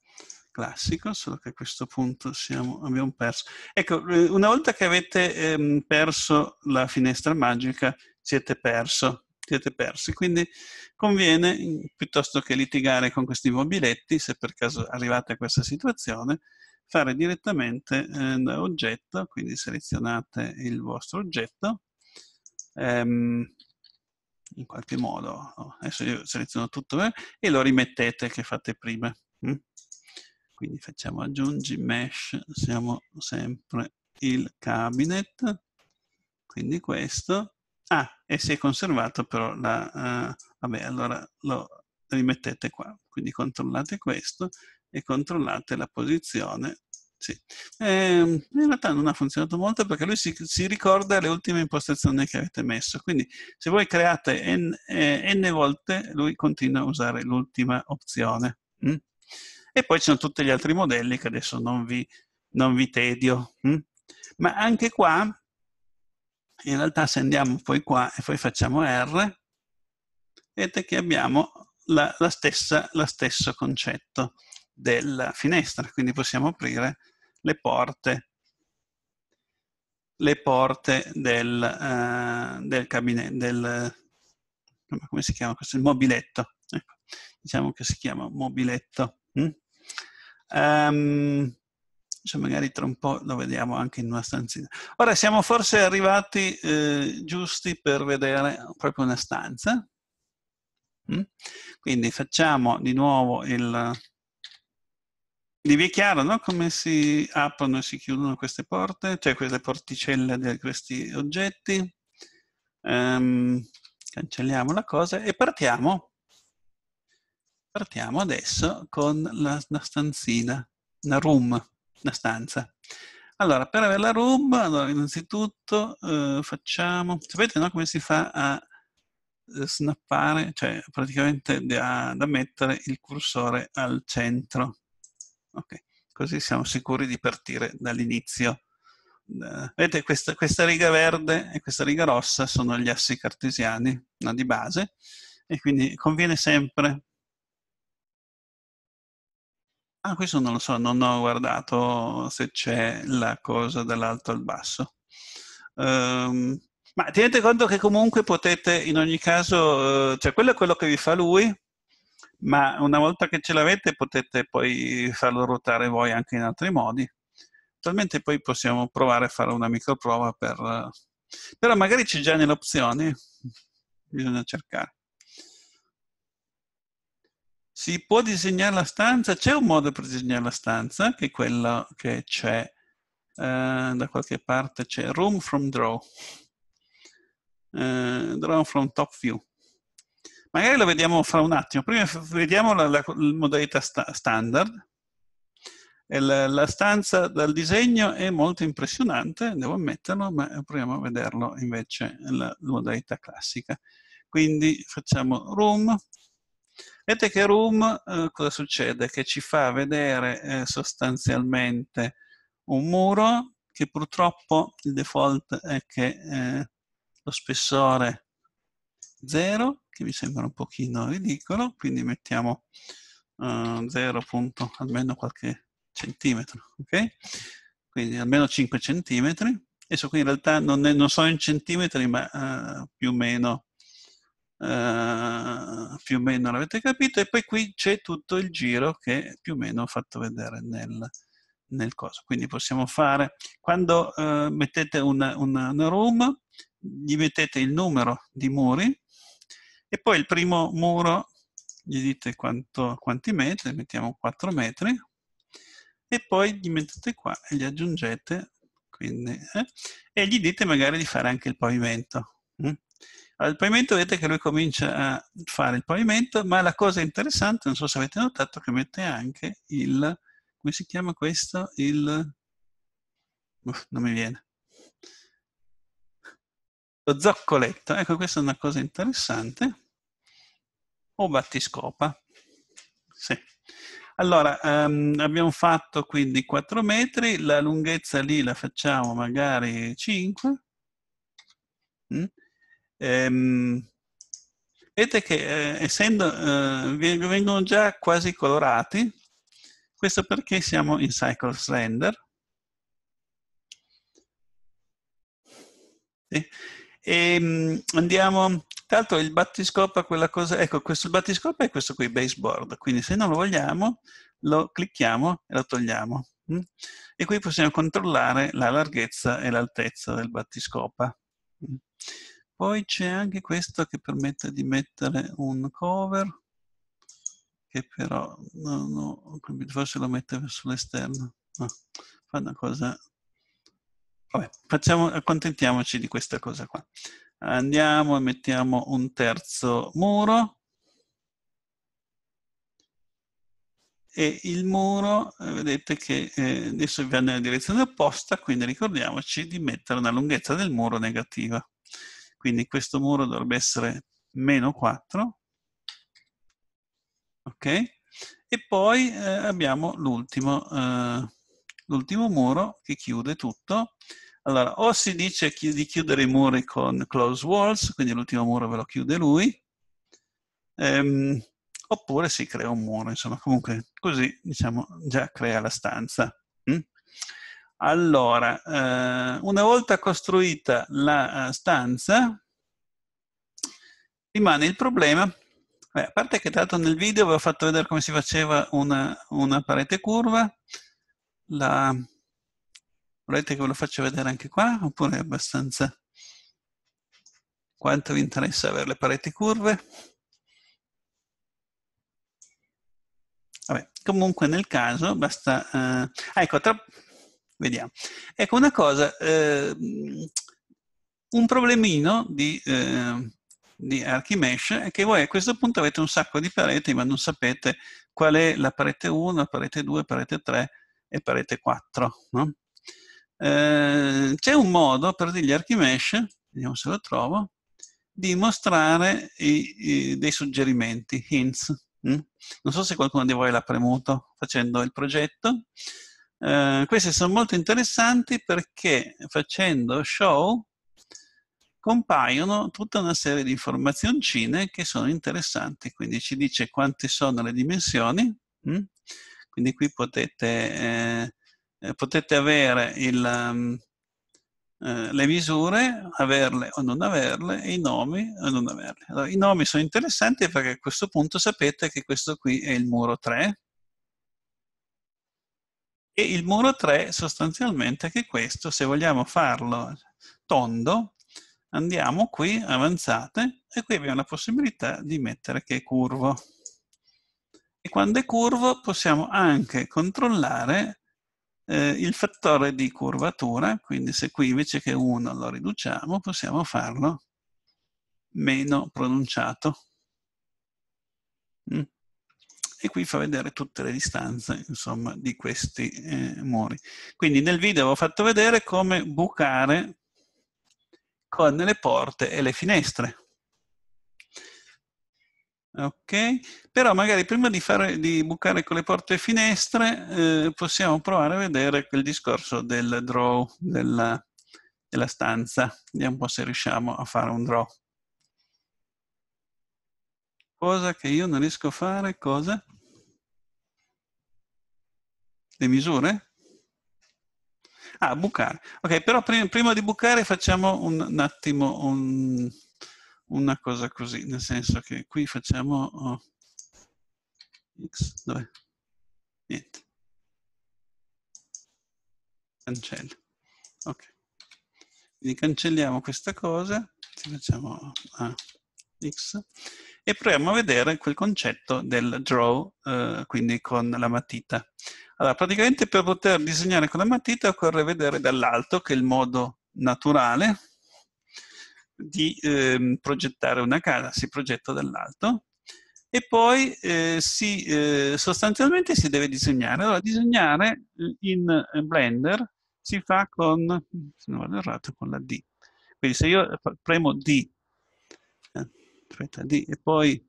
classico, solo che a questo punto siamo, abbiamo perso. Ecco, eh, una volta che avete ehm, perso la finestra magica, siete perso siete persi. Quindi conviene, piuttosto che litigare con questi mobiletti, se per caso arrivate a questa situazione, fare direttamente eh, oggetto, quindi selezionate il vostro oggetto, ehm, in qualche modo, oh, adesso io seleziono tutto, eh, e lo rimettete che fate prima. Hm? Quindi facciamo aggiungi mesh, siamo sempre il cabinet, quindi questo, Ah, e si è conservato però la... Uh, vabbè, allora lo rimettete qua. Quindi controllate questo e controllate la posizione. Sì. Eh, in realtà non ha funzionato molto perché lui si, si, ricorda le ultime impostazioni che avete messo. Quindi se voi create n, eh, n volte, lui continua a usare l'ultima opzione. Mm? E poi ci sono tutti gli altri modelli che adesso non vi, non vi tedio. Mm? Ma anche qua in realtà se andiamo poi qua e poi facciamo R, vedete che abbiamo la, la stessa, lo stesso concetto della finestra, quindi possiamo aprire le porte, le porte del, uh, del gabinetto, del, come si chiama questo? Il mobiletto, ecco. diciamo che si chiama mobiletto. Mm? Um, se cioè, magari tra un po' lo vediamo anche in una stanzina. Ora siamo forse arrivati eh, giusti per vedere proprio una stanza. Mm? Quindi facciamo di nuovo il... Lì vi è chiaro no? come si aprono e si chiudono queste porte, cioè queste porticelle di questi oggetti. Um, cancelliamo la cosa e partiamo. Partiamo adesso con la, la stanzina, una room la stanza. Allora, per avere la room, allora, innanzitutto eh, facciamo... Sapete no, come si fa a eh, snappare, cioè praticamente da mettere il cursore al centro. Ok, così siamo sicuri di partire dall'inizio. Uh, vedete, questa, questa, riga verde e questa riga rossa sono gli assi cartesiani no, di base e quindi conviene sempre Ah, questo non lo so, non ho guardato se c'è la cosa dall'alto al basso. Um, ma tenete conto che comunque potete, in ogni caso, eh, cioè quello è quello che vi fa lui, ma una volta che ce l'avete potete poi farlo ruotare voi anche in altri modi. Talmente poi possiamo provare a fare una microprova per... Eh, però magari c'è già nelle opzioni, bisogna cercare. Si può disegnare la stanza? C'è un modo per disegnare la stanza, che è quello che c'è uh, da qualche parte, c'è Room from Draw, uh, Draw from Top View. Magari lo vediamo fra un attimo. Prima vediamo la, la, la modalità sta standard. La, la, stanza dal disegno è molto impressionante, devo ammetterlo, ma proviamo a vederlo invece nella modalità classica. Quindi facciamo Room, Vedete che Room eh, cosa succede? Che ci fa vedere eh, sostanzialmente un muro che purtroppo il default è che eh, lo spessore 0, che mi sembra un pochino ridicolo, quindi mettiamo 0 eh, punto, almeno qualche centimetro, ok? Quindi almeno 5 centimetri. Adesso qui in realtà non, è, non sono in centimetri, ma eh, più o meno eh, più o meno l'avete capito e poi qui c'è tutto il giro che più o meno ho fatto vedere nel, nel coso quindi possiamo fare quando uh, mettete una, una, una, room gli mettete il numero di muri e poi il primo muro gli dite quanto, quanti metri mettiamo 4 metri e poi gli mettete qua e gli aggiungete quindi, eh, e gli dite magari di fare anche il pavimento mm? Allora, il pavimento vedete che lui comincia a fare il pavimento, ma la cosa interessante, non so se avete notato, che mette anche il, come si chiama questo? Il, uff, non mi viene, lo zoccoletto. Ecco, questa è una cosa interessante. O battiscopa. Sì. Allora, um, abbiamo fatto quindi 4 metri, la lunghezza lì la facciamo magari 5. Mm? Ehm, vedete che eh, essendo, eh, vengono già quasi colorati, questo perché siamo in Cycles Render. Sì. E, ehm, andiamo, tra l'altro il battiscopa, quella cosa, ecco questo battiscopa è questo qui, baseboard, quindi se non lo vogliamo lo clicchiamo e lo togliamo. Mm? E qui possiamo controllare la larghezza e l'altezza del battiscopa. Mm? Poi c'è anche questo che permette di mettere un cover, che però no, no, forse lo mette verso l'esterno. No, fa una cosa... Vabbè, facciamo, accontentiamoci di questa cosa qua. Andiamo e mettiamo un terzo muro. e il muro eh, vedete che eh, adesso va nella direzione opposta quindi ricordiamoci di mettere una lunghezza del muro negativa quindi questo muro dovrebbe essere meno 4, ok? E poi eh, abbiamo l'ultimo eh, muro che chiude tutto. Allora, o si dice chi di chiudere i muri con close walls, quindi l'ultimo muro ve lo chiude lui, ehm, oppure si crea un muro, insomma, comunque così, diciamo, già crea la stanza. Hm? Allora, eh, una volta costruita la eh, stanza, rimane il problema, beh, a parte che dato nel video vi ho fatto vedere come si faceva una, una parete curva, la, volete che ve lo faccia vedere anche qua, oppure è abbastanza... Quanto vi interessa avere le pareti curve? Vabbè, comunque nel caso basta... Eh, ecco, tra, Vediamo. Ecco, una cosa, eh, un problemino di, eh, di Archimesh è che voi a questo punto avete un sacco di pareti, ma non sapete qual è la parete 1, la parete 2, la parete 3 e la parete 4. No? Eh, c'è un modo per dirgli Archimesh, vediamo se lo trovo, di mostrare i, i, dei suggerimenti, hints. Mm? Non so se qualcuno di voi l'ha premuto facendo il progetto. Eh, queste sono molto interessanti perché facendo show compaiono tutta una serie di informazioncine che sono interessanti, quindi ci dice quante sono le dimensioni, mh? Mm? quindi qui potete, eh, eh potete avere il, um, eh, le misure, averle o non averle, e i nomi o non averle. Allora, I nomi sono interessanti perché a questo punto sapete che questo qui è il muro 3, e il muro 3 sostanzialmente è che questo, se vogliamo farlo tondo, andiamo qui, avanzate, e qui abbiamo la possibilità di mettere che è curvo. E quando è curvo possiamo anche controllare eh, il fattore di curvatura, quindi se qui invece che 1 lo riduciamo, possiamo farlo meno pronunciato. Mm e qui fa vedere tutte le distanze insomma, di questi eh, muri. Quindi nel video ho fatto vedere come bucare con le porte e le finestre. Ok? Però magari prima di, fare, di bucare con le porte e finestre eh, possiamo provare a vedere quel discorso del draw della, della stanza. Vediamo un po' se riusciamo a fare un draw cosa che io non riesco a fare, cosa? le misure? Ah, bucare. Ok, però prima, prima di bucare facciamo un, un attimo un, una cosa così, nel senso che qui facciamo... Oh, x, dov'è? Niente. Cancello. Ok. Quindi cancelliamo questa cosa, ci facciamo a ah, x e proviamo a vedere quel concetto del draw, eh, quindi con la matita. Allora, praticamente per poter disegnare con la matita occorre vedere dall'alto, che è il modo naturale di eh, progettare una casa, si progetta dall'alto, e poi eh, si, eh, sostanzialmente si deve disegnare. Allora, disegnare in Blender si fa con, se non vado errato, con la D. Quindi se io premo D aspetta, D, e poi,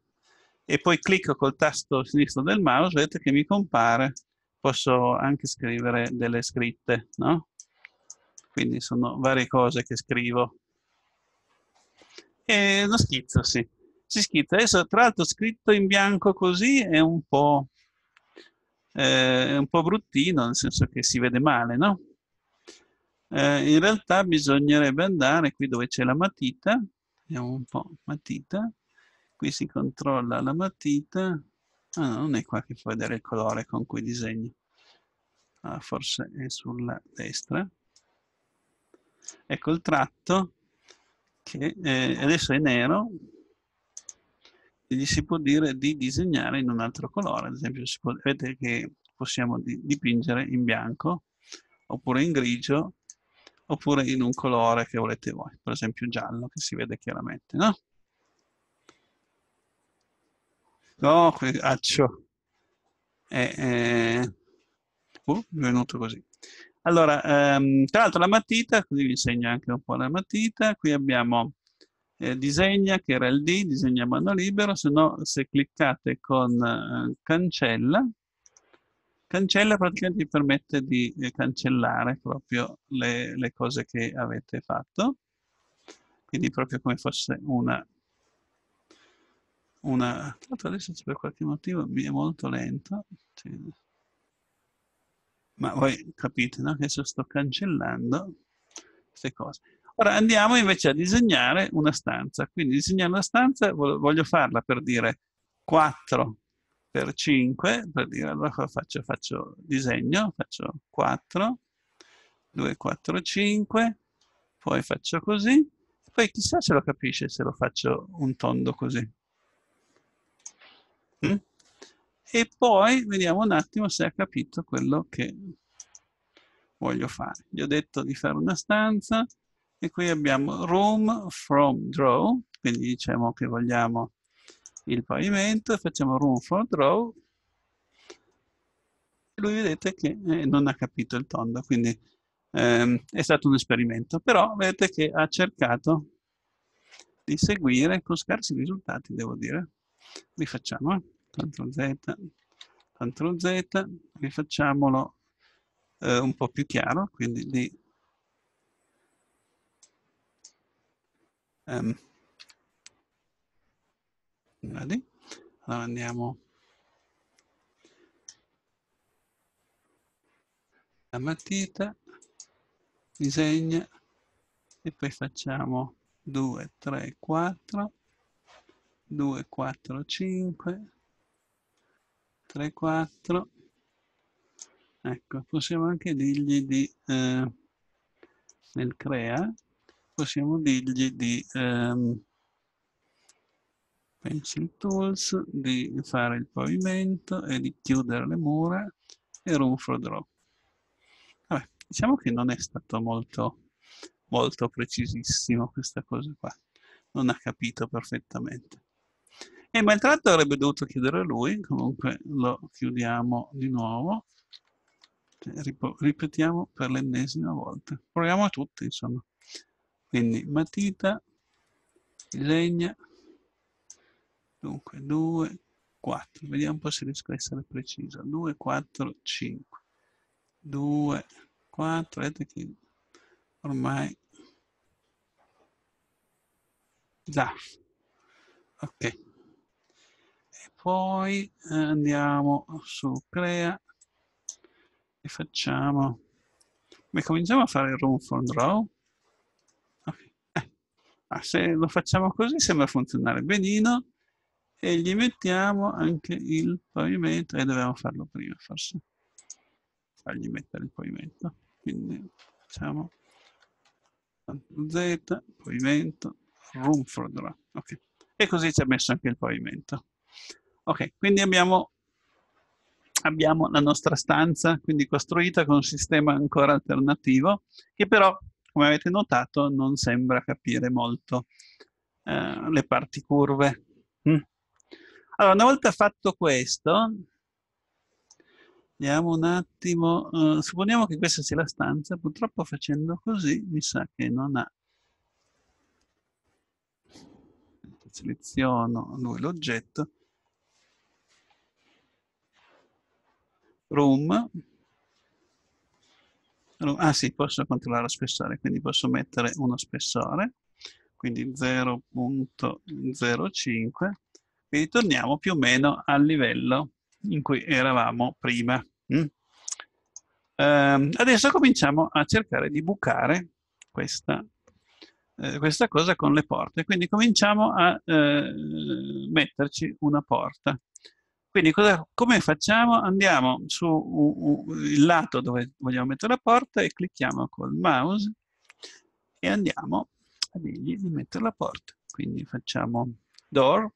e poi clicco col tasto sinistro del mouse, vedete che mi compare, posso anche scrivere delle scritte, no? Quindi sono varie cose che scrivo. E lo schizzo, sì. Si schizza. Adesso, tra l'altro, scritto in bianco così è un po'... Eh, un po' bruttino, nel senso che si vede male, no? Eh, in realtà bisognerebbe andare qui dove c'è la matita Vediamo un po', matita. Qui si controlla la matita. Ah, no, non è qua che puoi vedere il colore con cui disegno. Ah, forse è sulla destra. Ecco il tratto che eh, adesso è nero e gli si può dire di disegnare in un altro colore. Ad esempio, può, vedete che possiamo dipingere in bianco oppure in grigio oppure in un colore che volete voi, per esempio giallo che si vede chiaramente, no? No, qui, accio. E, eh, eh, uh, è venuto così. Allora, ehm, tra l'altro la matita, così vi insegno anche un po' la matita, qui abbiamo eh, disegna, che era il D, disegna a mano libera, se no se cliccate con eh, cancella, Cancella praticamente vi permette di eh, cancellare proprio le, le, cose che avete fatto, quindi proprio come fosse una... una... Adesso per qualche motivo mi è molto lento, ma voi capite no? adesso sto cancellando queste cose. Ora andiamo invece a disegnare una stanza, quindi disegnare una stanza voglio farla per dire 4 per 5, per dire allora faccio, faccio disegno, faccio 4, 2, 4, 5, poi faccio così, poi chissà se lo capisce se lo faccio un tondo così. Mm? E poi vediamo un attimo se ha capito quello che voglio fare. Gli ho detto di fare una stanza e qui abbiamo room from draw, quindi diciamo che vogliamo il pavimento, facciamo room for draw, e lui vedete che eh, non ha capito il tondo, quindi ehm, è stato un esperimento, però vedete che ha cercato di seguire con scarsi risultati, devo dire. Rifacciamo, eh. Ctrl Z, Ctrl Z, rifacciamolo eh, un po' più chiaro, quindi lì... Um, ehm, Ready? Allora andiamo. La matita, disegna e poi facciamo 2, 3, 4, 2, 4, 5, 3, 4. Ecco, possiamo anche dirgli di, eh, nel crea, possiamo dirgli di... Ehm, Pencil Tools, di fare il pavimento e di chiudere le mura e Room for Drop. Vabbè, diciamo che non è stato molto, molto precisissimo questa cosa qua. Non ha capito perfettamente. E ma il avrebbe dovuto chiudere lui, comunque lo chiudiamo di nuovo. Cioè, ripetiamo per l'ennesima volta. Proviamo a tutti, insomma. Quindi matita, disegna, Dunque, 2, 4. Vediamo un po' se riesco a essere preciso. 2, 4, 5. 2, 4. Vedete che ormai... Da. Ok. E poi eh, andiamo su Crea e facciamo... Beh, cominciamo a fare il room for draw. Okay. Eh. Ah, se lo facciamo così sembra funzionare benino e gli mettiamo anche il pavimento e dovevamo farlo prima forse fargli mettere il pavimento quindi facciamo Z, pavimento, room for draw. Okay. E così ci ha messo anche il pavimento. Ok, quindi abbiamo, abbiamo la nostra stanza, quindi costruita con un sistema ancora alternativo, che però, come avete notato, non sembra capire molto eh, le parti curve allora, una volta fatto questo, vediamo un attimo, uh, supponiamo che questa sia la stanza, purtroppo facendo così mi sa che non ha. Seleziono lui l'oggetto. Room. Ah sì, posso controllare lo spessore, quindi posso mettere uno spessore, quindi 0.05 quindi torniamo più o meno al livello in cui eravamo prima. Mm? Um, adesso cominciamo a cercare di bucare questa, eh, questa, cosa con le porte. Quindi cominciamo a eh, metterci una porta. Quindi cosa, come facciamo? Andiamo sul lato dove vogliamo mettere la porta e clicchiamo col mouse e andiamo a dirgli di mettere la porta. Quindi facciamo door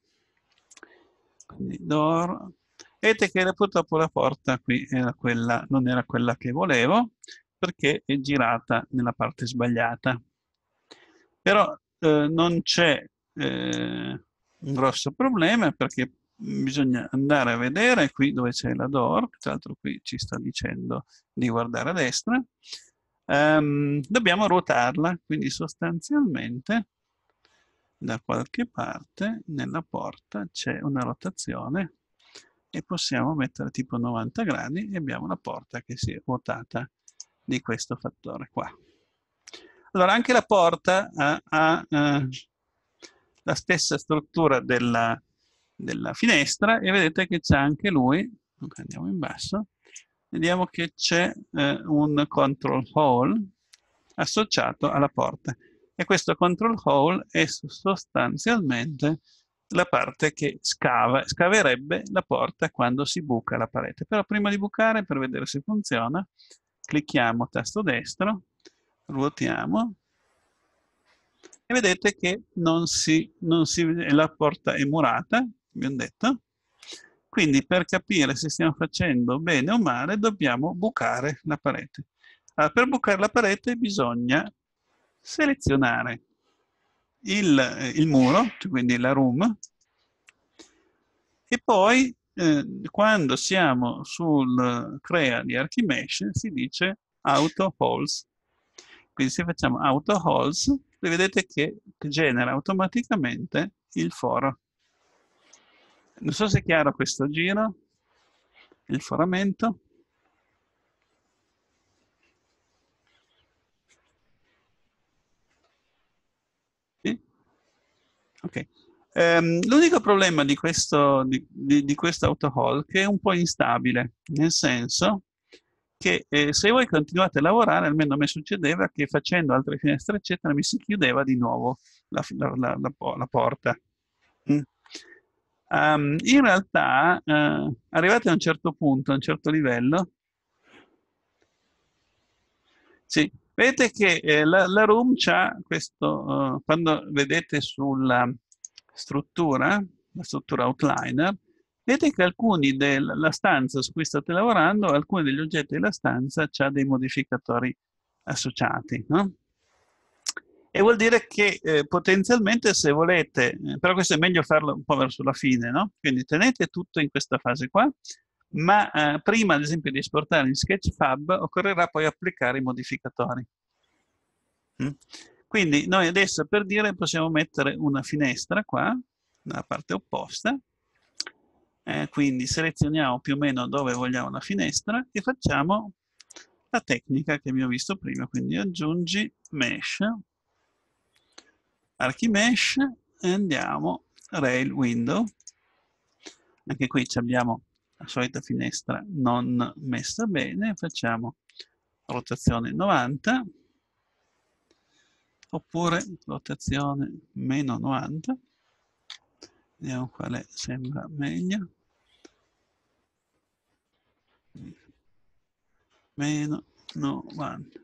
quindi door. Etecher purtroppo la porta qui era quella, non era quella che volevo perché è girata nella parte sbagliata. Però eh, non c'è eh, un grosso problema perché bisogna andare a vedere qui dove c'è la door, tra l'altro qui ci sta dicendo di guardare a destra, um, dobbiamo ruotarla, quindi sostanzialmente da qualche parte nella porta c'è una rotazione e possiamo mettere tipo 90 gradi e abbiamo la porta che si è ruotata di questo fattore qua. Allora anche la porta ha, ha eh, la stessa struttura della, della finestra e vedete che c'è anche lui, andiamo in basso, vediamo che c'è eh, un control hall associato alla porta e questo control hole è sostanzialmente la parte che scava, scaverebbe la porta quando si buca la parete. Però prima di bucare, per vedere se funziona, clicchiamo tasto destro, ruotiamo, e vedete che non si, non si, la porta è murata, abbiamo detto, quindi per capire se stiamo facendo bene o male dobbiamo bucare la parete. Allora, ah, per bucare la parete bisogna selezionare il, eh, il muro, cioè quindi la room, e poi eh, quando siamo sul crea di Archimesh si dice auto holes. Quindi se facciamo auto holes, vedete che, che genera automaticamente il foro. Non so se è chiaro questo giro, il foramento. Ok. Um, l'unico problema di questo, di, di, di questo autohall che è un po' instabile, nel senso che eh, se voi continuate a lavorare, almeno a me succedeva che facendo altre finestre, eccetera, mi si chiudeva di nuovo la, la, la, la porta. Mm. Um, in realtà, eh, arrivati a un certo punto, a un certo livello, sì, Vedete che eh, la, la room c'ha questo, uh, quando vedete sulla struttura, la struttura outliner, vedete che alcuni della stanza su cui state lavorando, alcuni degli oggetti della stanza c'ha dei modificatori associati, no? E vuol dire che eh, potenzialmente se volete, eh, però questo è meglio farlo un po' verso la fine, no? Quindi tenete tutto in questa fase qua, ma eh, prima ad esempio di esportare in Sketchfab occorrerà poi applicare i modificatori. Mm? Quindi noi adesso per dire possiamo mettere una finestra qua, nella parte opposta, eh, quindi selezioniamo più o meno dove vogliamo la finestra e facciamo la tecnica che abbiamo visto prima, quindi aggiungi mesh, archimesh e andiamo rail window. Anche qui abbiamo la solita finestra non messa bene, facciamo rotazione 90, oppure rotazione meno 90, vediamo quale sembra meglio, meno 90.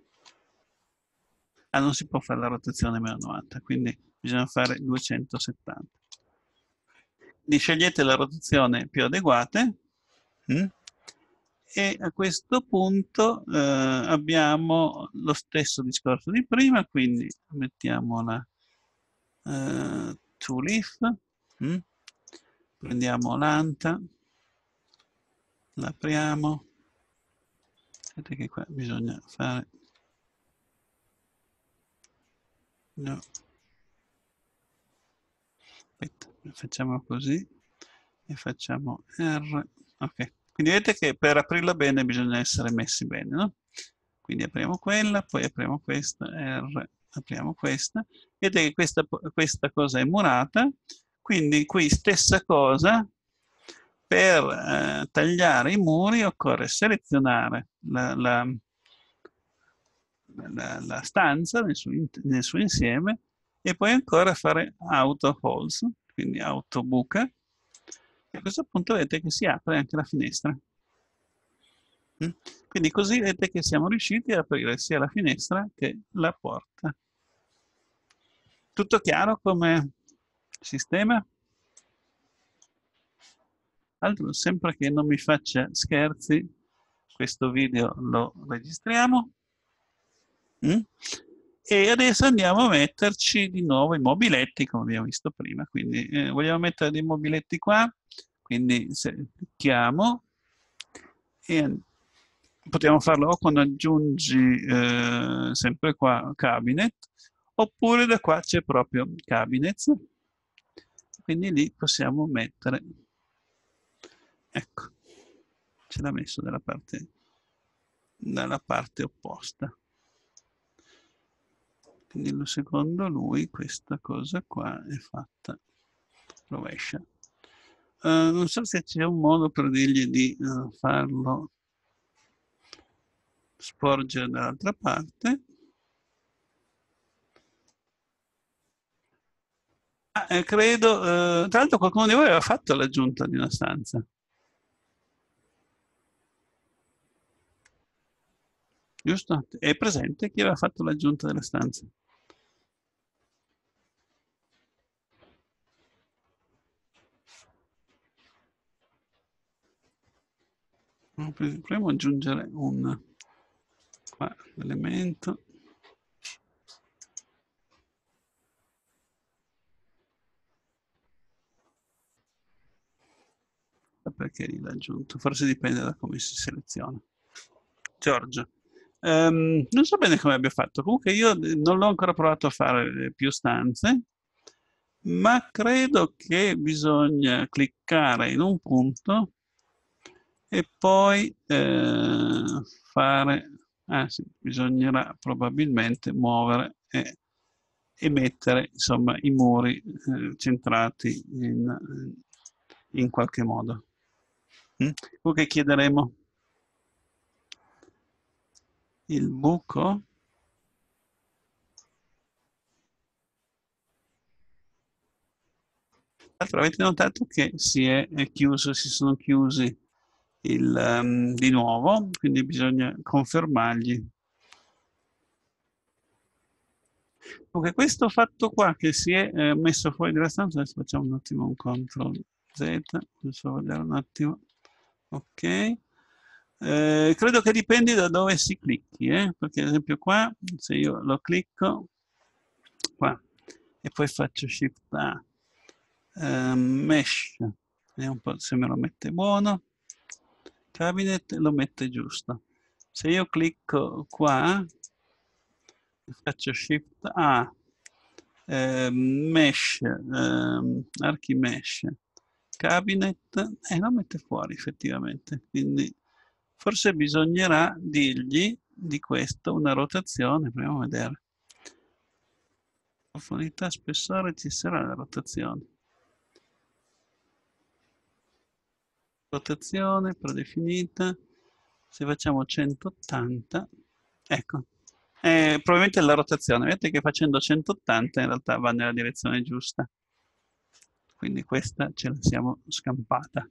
Ah, non si può fare la rotazione meno 90, quindi bisogna fare 270. Quindi scegliete la rotazione più adeguata Mm? E a questo punto eh, abbiamo lo stesso discorso di prima, quindi mettiamola eh, to leaf, mm? prendiamo l'anta, l'apriamo, vedete che qua bisogna fare... No. Aspetta, facciamo così e facciamo R Ok, quindi vedete che per aprirla bene bisogna essere messi bene, no? Quindi apriamo quella, poi apriamo questa, R, apriamo questa. Vedete che questa, questa cosa è murata, quindi qui stessa cosa, per eh, tagliare i muri occorre selezionare la, la, la, la stanza nel suo, nel suo, insieme e poi ancora fare auto holes, quindi auto buca a questo punto vedete che si apre anche la finestra. Mm? Quindi così vedete che siamo riusciti ad aprire sia la finestra che la porta. Tutto chiaro come sistema? Altro, sempre che non mi faccia scherzi, questo video lo registriamo. Mm? e adesso andiamo a metterci di nuovo i mobiletti come abbiamo visto prima quindi eh, vogliamo mettere dei mobiletti qua quindi se clicchiamo e potremmo farlo o quando aggiungi eh, sempre qua cabinet oppure da qua c'è proprio cabinets quindi lì possiamo mettere ecco ce l'ha messo dalla parte, dalla parte opposta secondo lui questa cosa qua è fatta rovescia. Uh, non so se c'è un modo per dirgli di uh, farlo sporgere dall'altra parte. Ah, eh, credo, uh, tra l'altro qualcuno di voi aveva fatto l'aggiunta di una stanza. Giusto? È presente chi aveva fatto l'aggiunta della stanza. Proviamo ad aggiungere un qua, elemento. Perché l'ha aggiunto? Forse dipende da come si seleziona. Giorgio. Um, non so bene come abbia fatto, comunque io non l'ho ancora provato a fare più stanze, ma credo che bisogna cliccare in un punto e poi eh, fare, ah sì, bisognerà probabilmente muovere e, e mettere insomma, i muri eh, centrati in, in, qualche modo. Mm? Comunque chiederemo il buco Tra avete notato che si è, è chiuso, si sono chiusi il, um, di nuovo, quindi bisogna confermargli. Dunque, questo fatto qua che si è eh, messo fuori dalla stanza, adesso facciamo un attimo un CTRL Z, adesso vedere un attimo, ok, eh, credo che dipenda da dove si clicchi, eh? perché ad esempio qua, se io lo clicco, qua, e poi faccio Shift A, eh, Mesh, vediamo un po' se me lo mette buono, Cabinet lo mette giusto. Se io clicco qua, faccio Shift A, ehm, Mesh, ehm, archi mesh, Cabinet, e lo mette fuori effettivamente, quindi Forse bisognerà dirgli di questo una rotazione, proviamo a vedere. Profondità, spessore, ci sarà la rotazione. Rotazione predefinita, se facciamo 180, ecco, eh, probabilmente la rotazione. Vedete che facendo 180 in realtà va nella direzione giusta. Quindi questa ce la siamo scampata.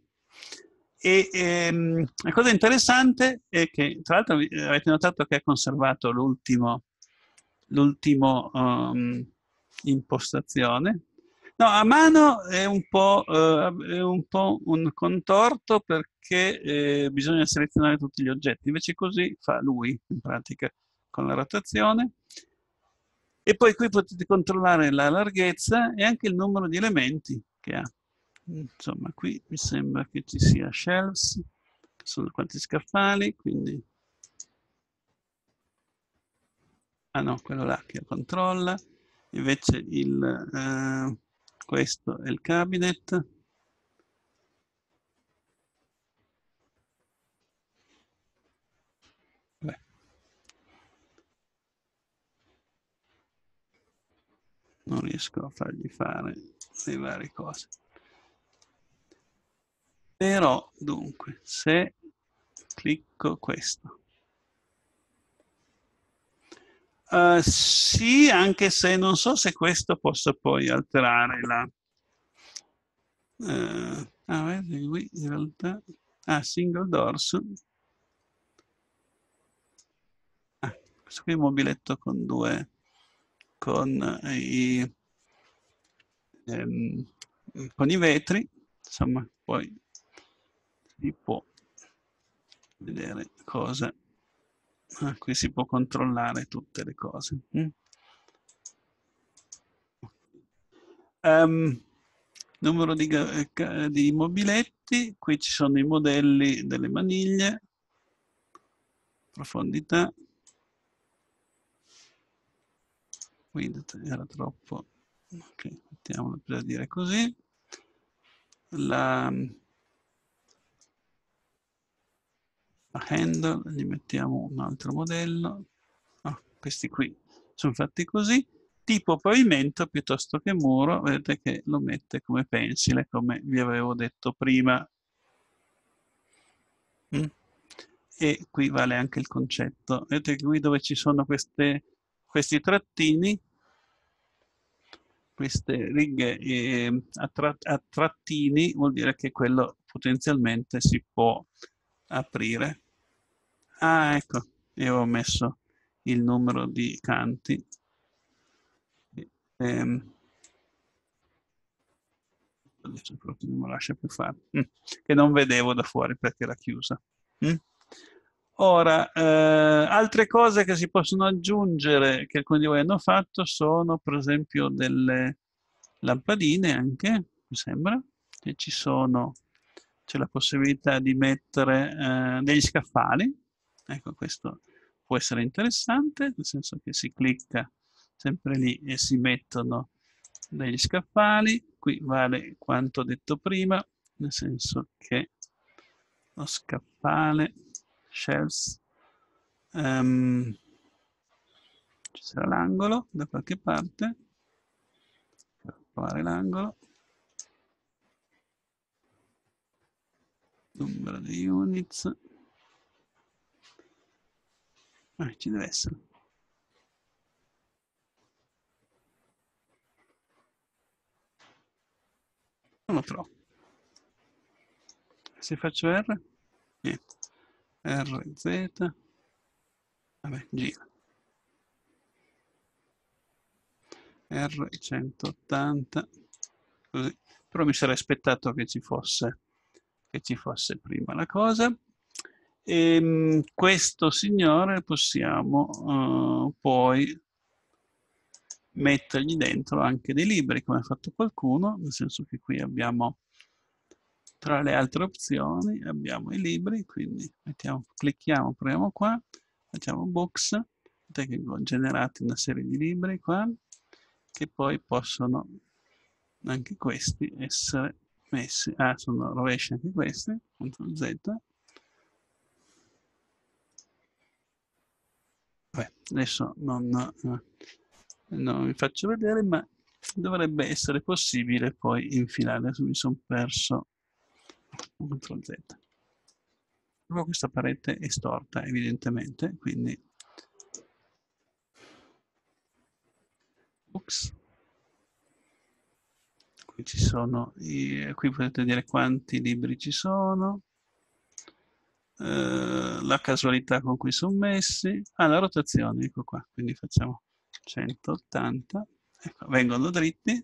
E ehm, la cosa interessante è che, tra l'altro, avete notato che ha conservato l'ultimo, l'ultimo um, impostazione. No, a mano è un po', uh, è un, po un, contorto perché eh, bisogna selezionare tutti gli oggetti, invece così fa lui in pratica con la rotazione. E poi qui potete controllare la larghezza e anche il numero di elementi che ha insomma qui mi sembra che ci sia shelves, che sono quanti scaffali, quindi... Ah no, quello là che controlla. Invece il, eh, questo è il cabinet. Non riesco a fargli fare le varie cose però dunque se clicco questo uh, sì anche se non so se questo posso poi alterare la uh, ah vedi eh, qui in realtà ah single doors ah, questo qui è un mobiletto con due con i ehm, con i vetri insomma poi si può vedere cosa ah, qui si può controllare tutte le cose mm. um, numero di, eh, eh, di mobiletti qui ci sono i modelli delle maniglie profondità qui era troppo ok mettiamolo per dire così la a handle, gli mettiamo un altro modello, oh, questi qui sono fatti così, tipo pavimento piuttosto che muro, vedete che lo mette come pensile, come vi avevo detto prima. Mm. E qui vale anche il concetto. Vedete che qui dove ci sono queste, questi trattini, queste righe eh, a, tra, a trattini, vuol dire che quello potenzialmente si può aprire. Ah, ecco, io ho messo il numero di canti. Ehm, adesso proprio non lo lascia più fare, mm, che non vedevo da fuori perché era chiusa. Mm. Ora, eh, altre cose che si possono aggiungere che alcuni di voi hanno fatto sono per esempio delle lampadine anche, mi sembra, che ci sono, c'è la possibilità di mettere eh, degli scaffali, Ecco, questo può essere interessante, nel senso che si clicca sempre lì e si mettono degli scaffali. Qui vale quanto detto prima, nel senso che lo scaffale, shelves, um, ehm, ci sarà l'angolo da qualche parte, trovare l'angolo, numero di units, Ah, ci deve essere. Non lo trovo. Se faccio R, niente. R, Z, vabbè, gira. R180, così. Però mi sarei aspettato che ci fosse, che ci fosse prima la cosa. E ehm, questo signore possiamo uh, poi mettergli dentro anche dei libri, come ha fatto qualcuno, nel senso che qui abbiamo tra le altre opzioni abbiamo i libri, quindi mettiamo, clicchiamo, proviamo qua, facciamo books, vedete che ho generato una serie di libri qua, che poi possono anche questi essere messi, ah sono rovesci anche questi, CTRL Z, Beh, adesso non, eh, non, vi faccio vedere, ma dovrebbe essere possibile poi infilare. Adesso mi sono perso CTRL Z. Questa parete è storta evidentemente, quindi... Ups. Qui ci sono, qui potete dire quanti libri ci sono. Eh, la casualità con cui sono messi, ah, la rotazione, ecco qua, quindi facciamo 180, ecco, vengono dritti,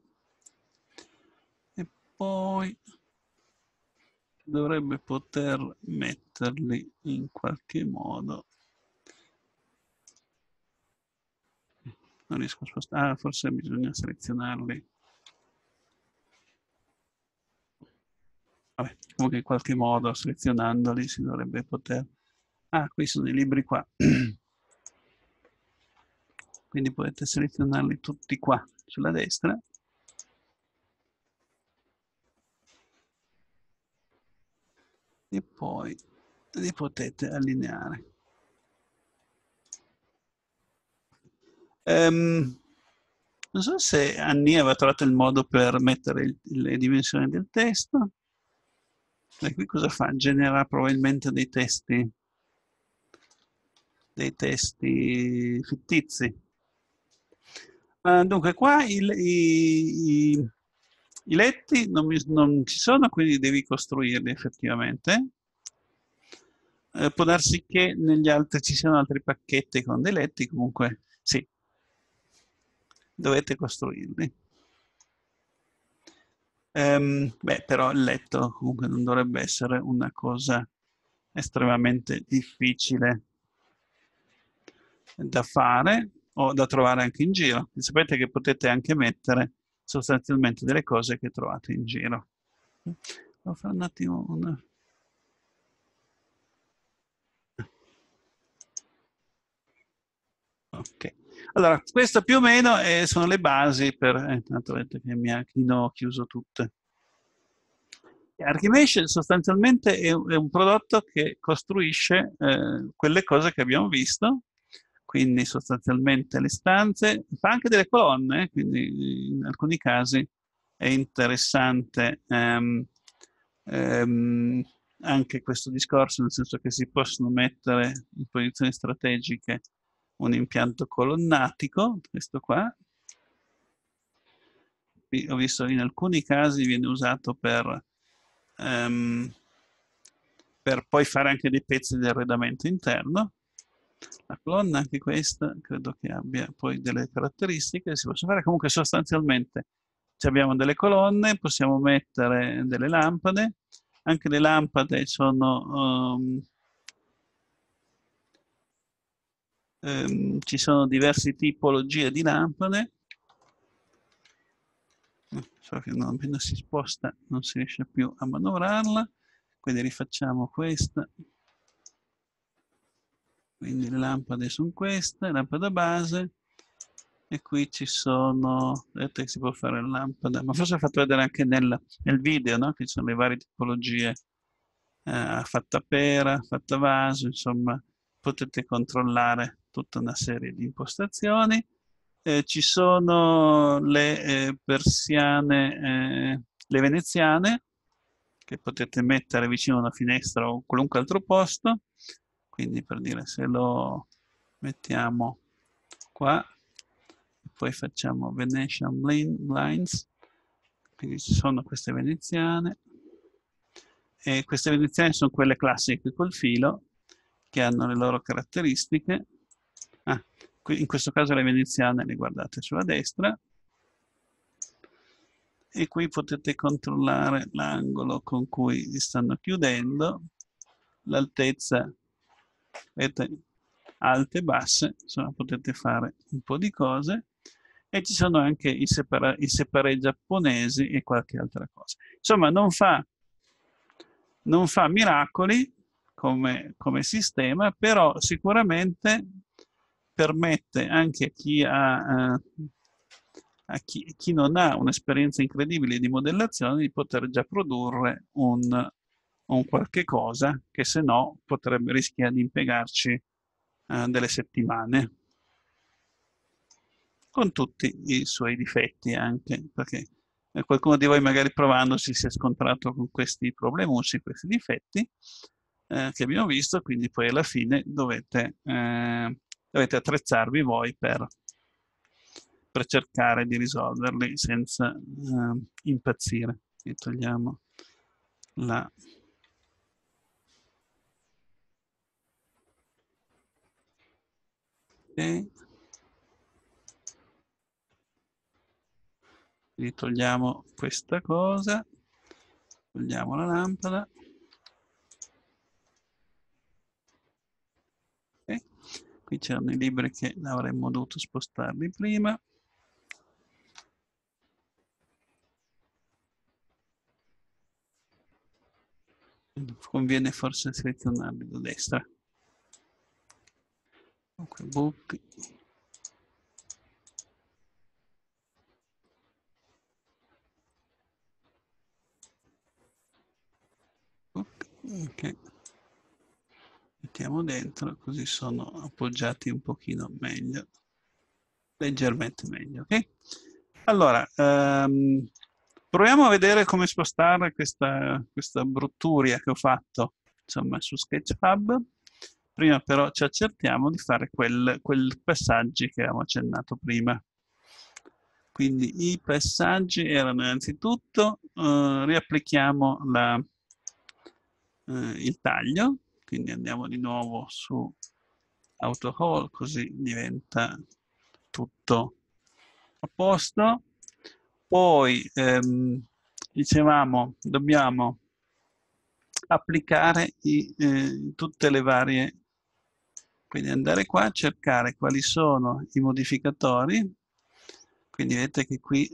e poi dovrebbe poter metterli in qualche modo. Non riesco a spostare, ah, forse bisogna selezionarli Vabbè, comunque in qualche modo selezionandoli si dovrebbe poter... Ah, qui sono i libri qua. Quindi potete selezionarli tutti qua sulla destra e poi li potete allineare. Um, non so se Anni aveva trovato il modo per mettere il, le dimensioni del testo. E qui cosa fa? Genera probabilmente dei testi, dei testi fittizi. Uh, dunque qua il, i, i, i, letti non, mi, non, ci sono, quindi devi costruirli effettivamente. Uh, può darsi che negli altri ci siano altri pacchetti con dei letti, comunque sì, dovete costruirli. Ehm, beh, però il letto comunque non dovrebbe essere una cosa estremamente difficile da fare o da trovare anche in giro. Sapete che potete anche mettere sostanzialmente delle cose che trovate in giro. Devo fare un attimo una... Ok. Allora, questo più o meno eh, sono le basi per... Eh, intanto vedete che mi ha chiuso tutte. Archimation sostanzialmente è, è, un prodotto che costruisce eh, quelle cose che abbiamo visto, quindi sostanzialmente le stanze, fa anche delle colonne, eh, quindi in alcuni casi è interessante ehm, ehm, anche questo discorso, nel senso che si possono mettere in posizioni strategiche un impianto colonnatico, questo qua. Ho visto in alcuni casi viene usato per, um, per poi fare anche dei pezzi di arredamento interno. La colonna, anche questa, credo che abbia poi delle caratteristiche, si possono fare comunque sostanzialmente. Abbiamo delle colonne, possiamo mettere delle lampade, anche le lampade sono um, ehm, ci sono diverse tipologie di lampade. So che non, appena si sposta non si riesce più a manovrarla, quindi rifacciamo questa. Quindi le lampade sono queste, lampada base, e qui ci sono, vedete che si può fare la lampada, ma forse ho fatto vedere anche nel, nel video, no? che ci sono le varie tipologie, eh, fatta pera, fatta vaso, insomma, potete controllare tutta una serie di impostazioni. Eh, ci sono le eh, persiane, eh, le veneziane, che potete mettere vicino a una finestra o qualunque altro posto. Quindi per dire se lo mettiamo qua, poi facciamo Venetian Blinds, quindi ci sono queste veneziane, e queste veneziane sono quelle classiche col filo, che hanno le loro caratteristiche, in questo caso le veneziane le guardate sulla destra, e qui potete controllare l'angolo con cui vi stanno chiudendo, l'altezza, vedete, alte e basse, insomma potete fare un po' di cose, e ci sono anche i, separa i separei giapponesi e qualche altra cosa. Insomma, non fa, non fa miracoli come, come sistema, però sicuramente permette anche a chi, ha, eh, a chi, chi non ha un'esperienza incredibile di modellazione di poter già produrre un, un qualche cosa che se no potrebbe rischiare di impiegarci eh, delle settimane con tutti i suoi difetti anche perché eh, qualcuno di voi magari provandosi si è scontrato con questi problemucci, questi difetti eh, che abbiamo visto, quindi poi alla fine dovete eh, dovete attrezzarvi voi per, per cercare di risolverli senza eh, impazzire. E togliamo la... Okay. Quindi questa cosa, togliamo la lampada. qui c'erano i libri che avremmo dovuto spostarli prima. Conviene forse selezionarli da destra. Comunque, book. book. Ok mettiamo dentro così sono appoggiati un pochino meglio leggermente meglio ok allora um, proviamo a vedere come spostare questa, questa brutturia che ho fatto insomma su sketchfab prima però ci accertiamo di fare quel, quel passaggi che avevamo accennato prima quindi i passaggi erano innanzitutto eh, riapplichiamo la, eh, il taglio quindi andiamo di nuovo su auto così diventa tutto a posto poi ehm, dicevamo dobbiamo applicare i, eh, tutte le varie quindi andare qua a cercare quali sono i modificatori quindi vedete che qui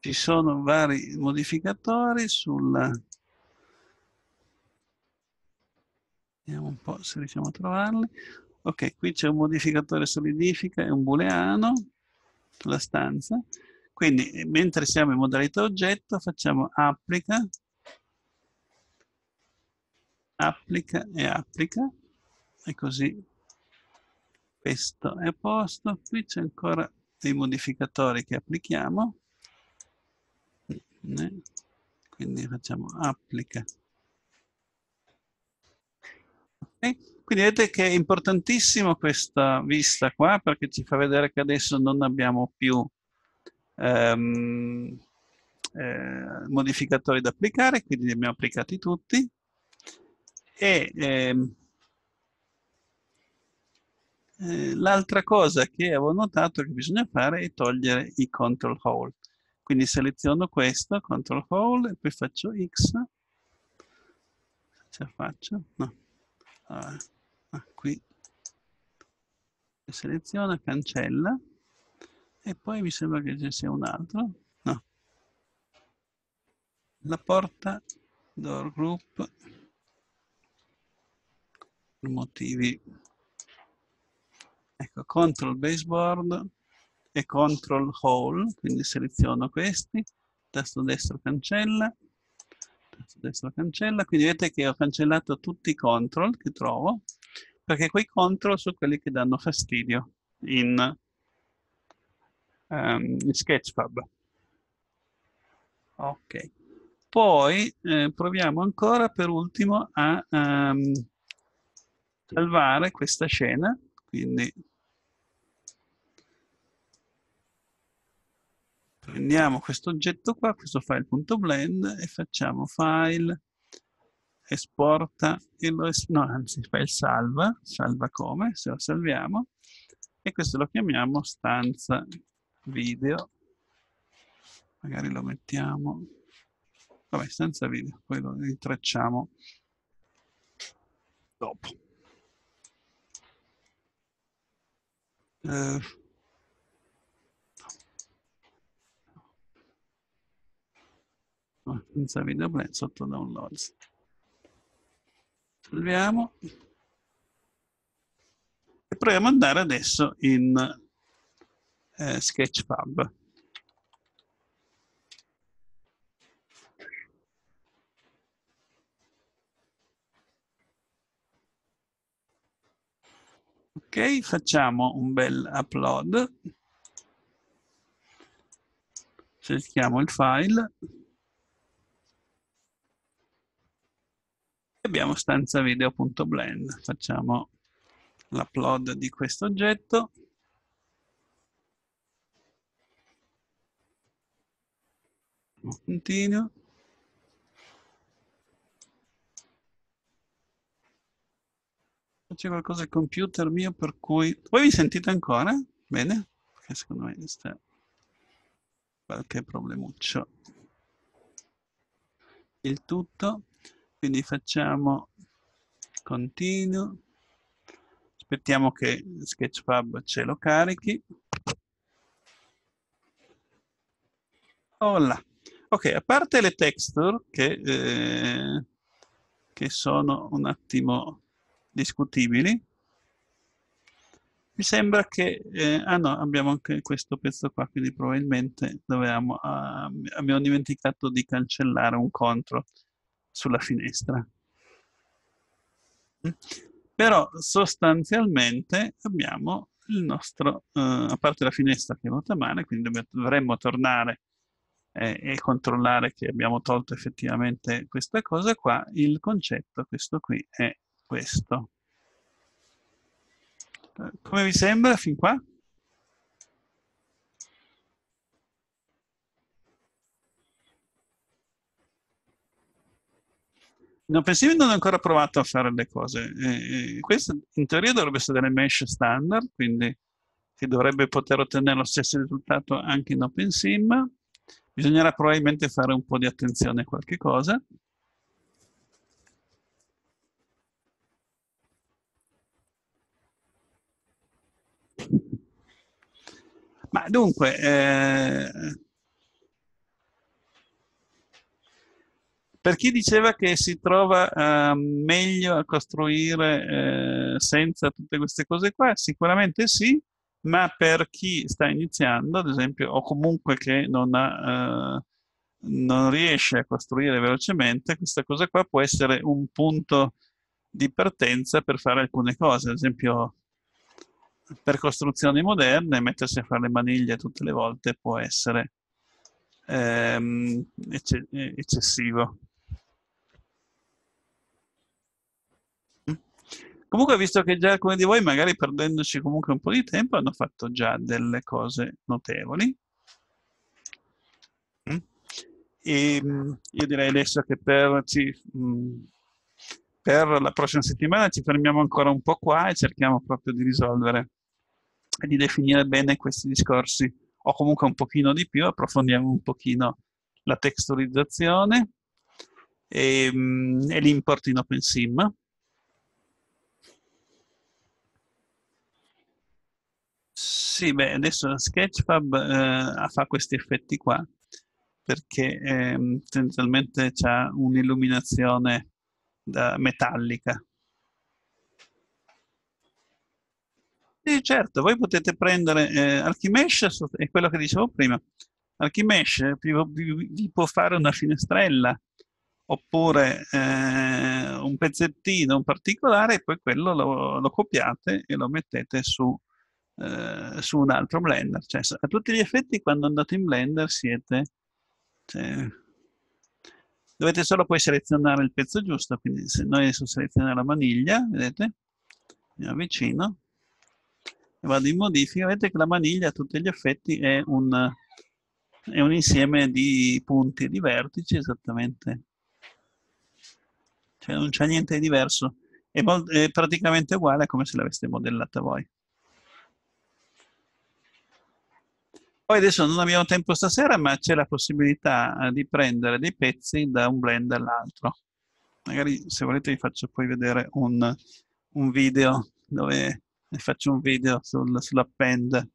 ci sono vari modificatori sulla... Vediamo un po' se riusciamo a trovarli. Ok, qui c'è un modificatore solidifica e un booleano, sulla stanza. Quindi mentre siamo in modalità oggetto facciamo applica, applica e applica e così questo è a posto. Qui c'è ancora dei modificatori che applichiamo quindi facciamo applica. Okay. Quindi vedete che è importantissimo questa vista qua perché ci fa vedere che adesso non abbiamo più ehm, eh, modificatori da applicare, quindi li abbiamo applicati tutti. E ehm, eh, l'altra cosa che avevo notato che bisogna fare è togliere i control hold. Quindi seleziono questo, control ALL, e poi faccio X. Ce la faccio? No. ah, qui. Seleziona, cancella. E poi mi sembra che ci sia un altro. No. La porta, door group, motivi. Ecco, control baseboard, e control all, quindi seleziono questi, tasto destro cancella, tasto destro cancella, quindi vedete che ho cancellato tutti i control che trovo, perché quei control sono quelli che danno fastidio in, um, in Sketchfab. Ok, poi eh, proviamo ancora per ultimo a um, salvare questa scena, quindi prendiamo questo oggetto qua, questo file.blend e facciamo file, esporta, e lo es no anzi file salva, salva come, se lo salviamo, e questo lo chiamiamo stanza video, magari lo mettiamo, vabbè stanza video, poi lo rintracciamo dopo. Uh, senza video play sotto downloads. Salviamo. E proviamo ad andare adesso in eh, Sketchfab. Ok, facciamo un bel upload. Cerchiamo il file. abbiamo stanza video.blend. Facciamo l'upload di questo oggetto. Continuo. C'è qualcosa al computer mio per cui... Voi mi sentite ancora? Bene? Perché secondo me c'è qualche problemuccio. Il tutto quindi facciamo continuo aspettiamo che Sketchfab ce lo carichi Hola. ok a parte le texture che, eh, che sono un attimo discutibili mi sembra che eh, ah no abbiamo anche questo pezzo qua quindi probabilmente dovevamo ah, abbiamo dimenticato di cancellare un contro sulla finestra. Però sostanzialmente abbiamo il nostro, eh, a parte la finestra che è venuta male, quindi dovremmo tornare eh, e controllare che abbiamo tolto effettivamente questa cosa qua, il concetto, questo qui, è questo. Eh, come vi sembra fin qua? In OpenStream non ho ancora provato a fare le cose. e questo in teoria dovrebbe essere delle mesh standard, quindi che dovrebbe poter ottenere lo stesso risultato anche in OpenSim. Bisognerà probabilmente fare un po' di attenzione a qualche cosa. Ma dunque, eh, Per chi diceva che si trova eh, meglio a costruire eh, senza tutte queste cose qua, sicuramente sì, ma per chi sta iniziando, ad esempio, o comunque che non, ha, eh, non riesce a costruire velocemente, questa cosa qua può essere un punto di partenza per fare alcune cose, ad esempio per costruzioni moderne mettersi a fare le maniglie tutte le volte può essere ehm, ecce- eccessivo. Comunque, visto che già alcuni di voi, magari perdendoci comunque un po' di tempo, hanno fatto già delle cose notevoli. Mm. E ehm, io direi adesso che per, ci, mm, per la prossima settimana ci fermiamo ancora un po' qua e cerchiamo proprio di risolvere e di definire bene questi discorsi, o comunque un pochino di più, approfondiamo un pochino la texturizzazione e, mm, e l'import in OpenSim Sì, beh, adesso Sketchfab eh, fa questi effetti qua perché eh, tendenzialmente c'ha un'illuminazione metallica. Sì, certo, voi potete prendere eh, Archimesh, è quello che dicevo prima. Archimesh eh, vi, vi può fare una finestrella oppure eh, un pezzettino, un particolare, e poi quello lo, lo copiate e lo mettete su eh, su un altro Blender. Cioè, a tutti gli effetti, quando andate in Blender siete... Cioè, dovete solo poi selezionare il pezzo giusto, quindi se noi adesso selezioniamo la maniglia, vedete? Mi avvicino e vado in modifica, vedete che la maniglia a tutti gli effetti è un, è un insieme di punti e di vertici esattamente. Cioè non c'è niente di diverso, è, è praticamente uguale a come se l'aveste modellata voi. Poi adesso non abbiamo tempo stasera, ma c'è la possibilità eh, di prendere dei pezzi da un blend all'altro. Magari se volete vi faccio poi vedere un, un video dove faccio un video sul, sull'append.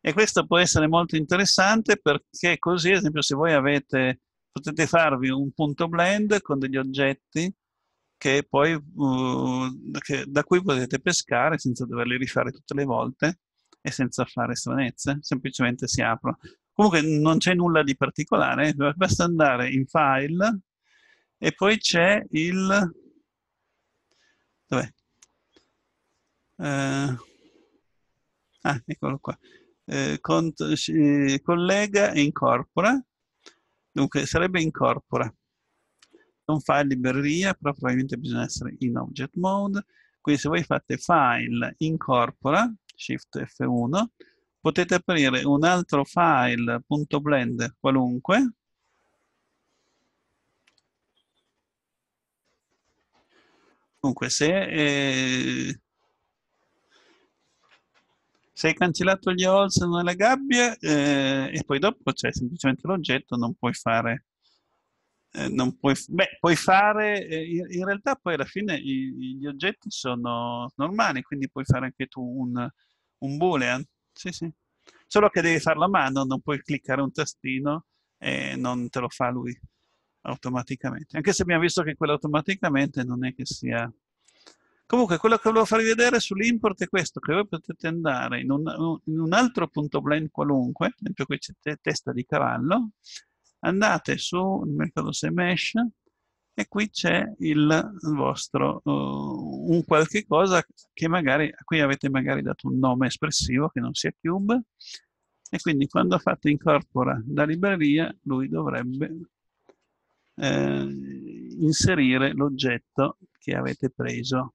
E questo può essere molto interessante perché così, ad esempio, se voi avete, potete farvi un punto blend con degli oggetti che poi, uh, che, da cui potete pescare senza doverli rifare tutte le volte e senza fare stranezze, semplicemente si aprono. Comunque non c'è nulla di particolare, basta andare in file e poi c'è il... dov'è? Eh... ah, eccolo qua. Eh, cont... eh, collega e incorpora. Dunque, sarebbe incorpora. Non fa libreria, però probabilmente bisogna essere in object mode. Quindi se voi fate file incorpora, Shift F1, potete aprire un altro file .blend qualunque, Comunque, se, eh, se, hai cancellato gli holes nelle gabbie eh, e poi dopo c'è semplicemente l'oggetto, non puoi fare eh, non puoi, beh, puoi fare, eh, in realtà poi alla fine gli oggetti sono normali, quindi puoi fare anche tu un, un boolean, sì, sì. Solo che devi farlo a mano, non puoi cliccare un tastino e non te lo fa lui automaticamente. Anche se abbiamo visto che quello automaticamente non è che sia... Comunque, quello che volevo farvi vedere sull'import è questo, che voi potete andare in un, in un altro punto blend qualunque, ad esempio qui c'è testa di cavallo, andate su, non ricordo e qui c'è il vostro uh, un qualche cosa che magari, a cui avete magari dato un nome espressivo che non sia cube, e quindi quando fate incorpora la libreria lui dovrebbe eh, inserire l'oggetto che avete preso.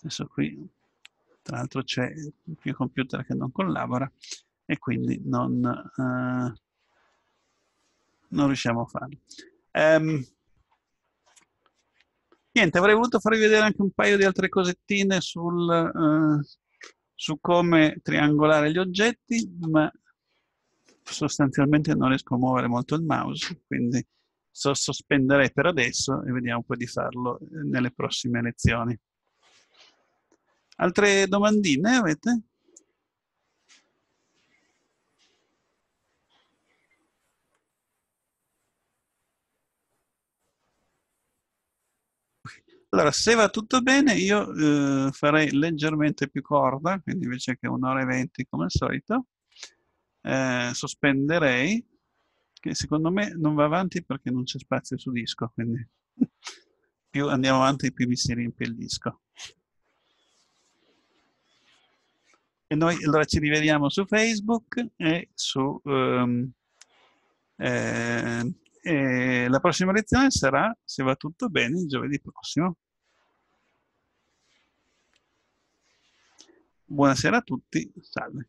Adesso qui, tra l'altro c'è il mio computer che non collabora e quindi non... Eh, non riusciamo a farlo. Um, niente, avrei voluto farvi vedere anche un paio di altre cosettine sul, uh, su come triangolare gli oggetti, ma sostanzialmente non riesco a muovere molto il mouse, quindi sospenderei per adesso e vediamo poi di farlo nelle prossime lezioni. Altre domandine avete? Allora, se va tutto bene, io eh, farei leggermente più corda, quindi invece che un'ora e venti come al solito, eh, sospenderei, che secondo me non va avanti perché non c'è spazio su disco, quindi più andiamo avanti più mi si riempie il disco. E noi allora ci rivediamo su Facebook e su... Um, eh, e la prossima lezione sarà, se va tutto bene, il giovedì prossimo. Buonasera a tutti, salve.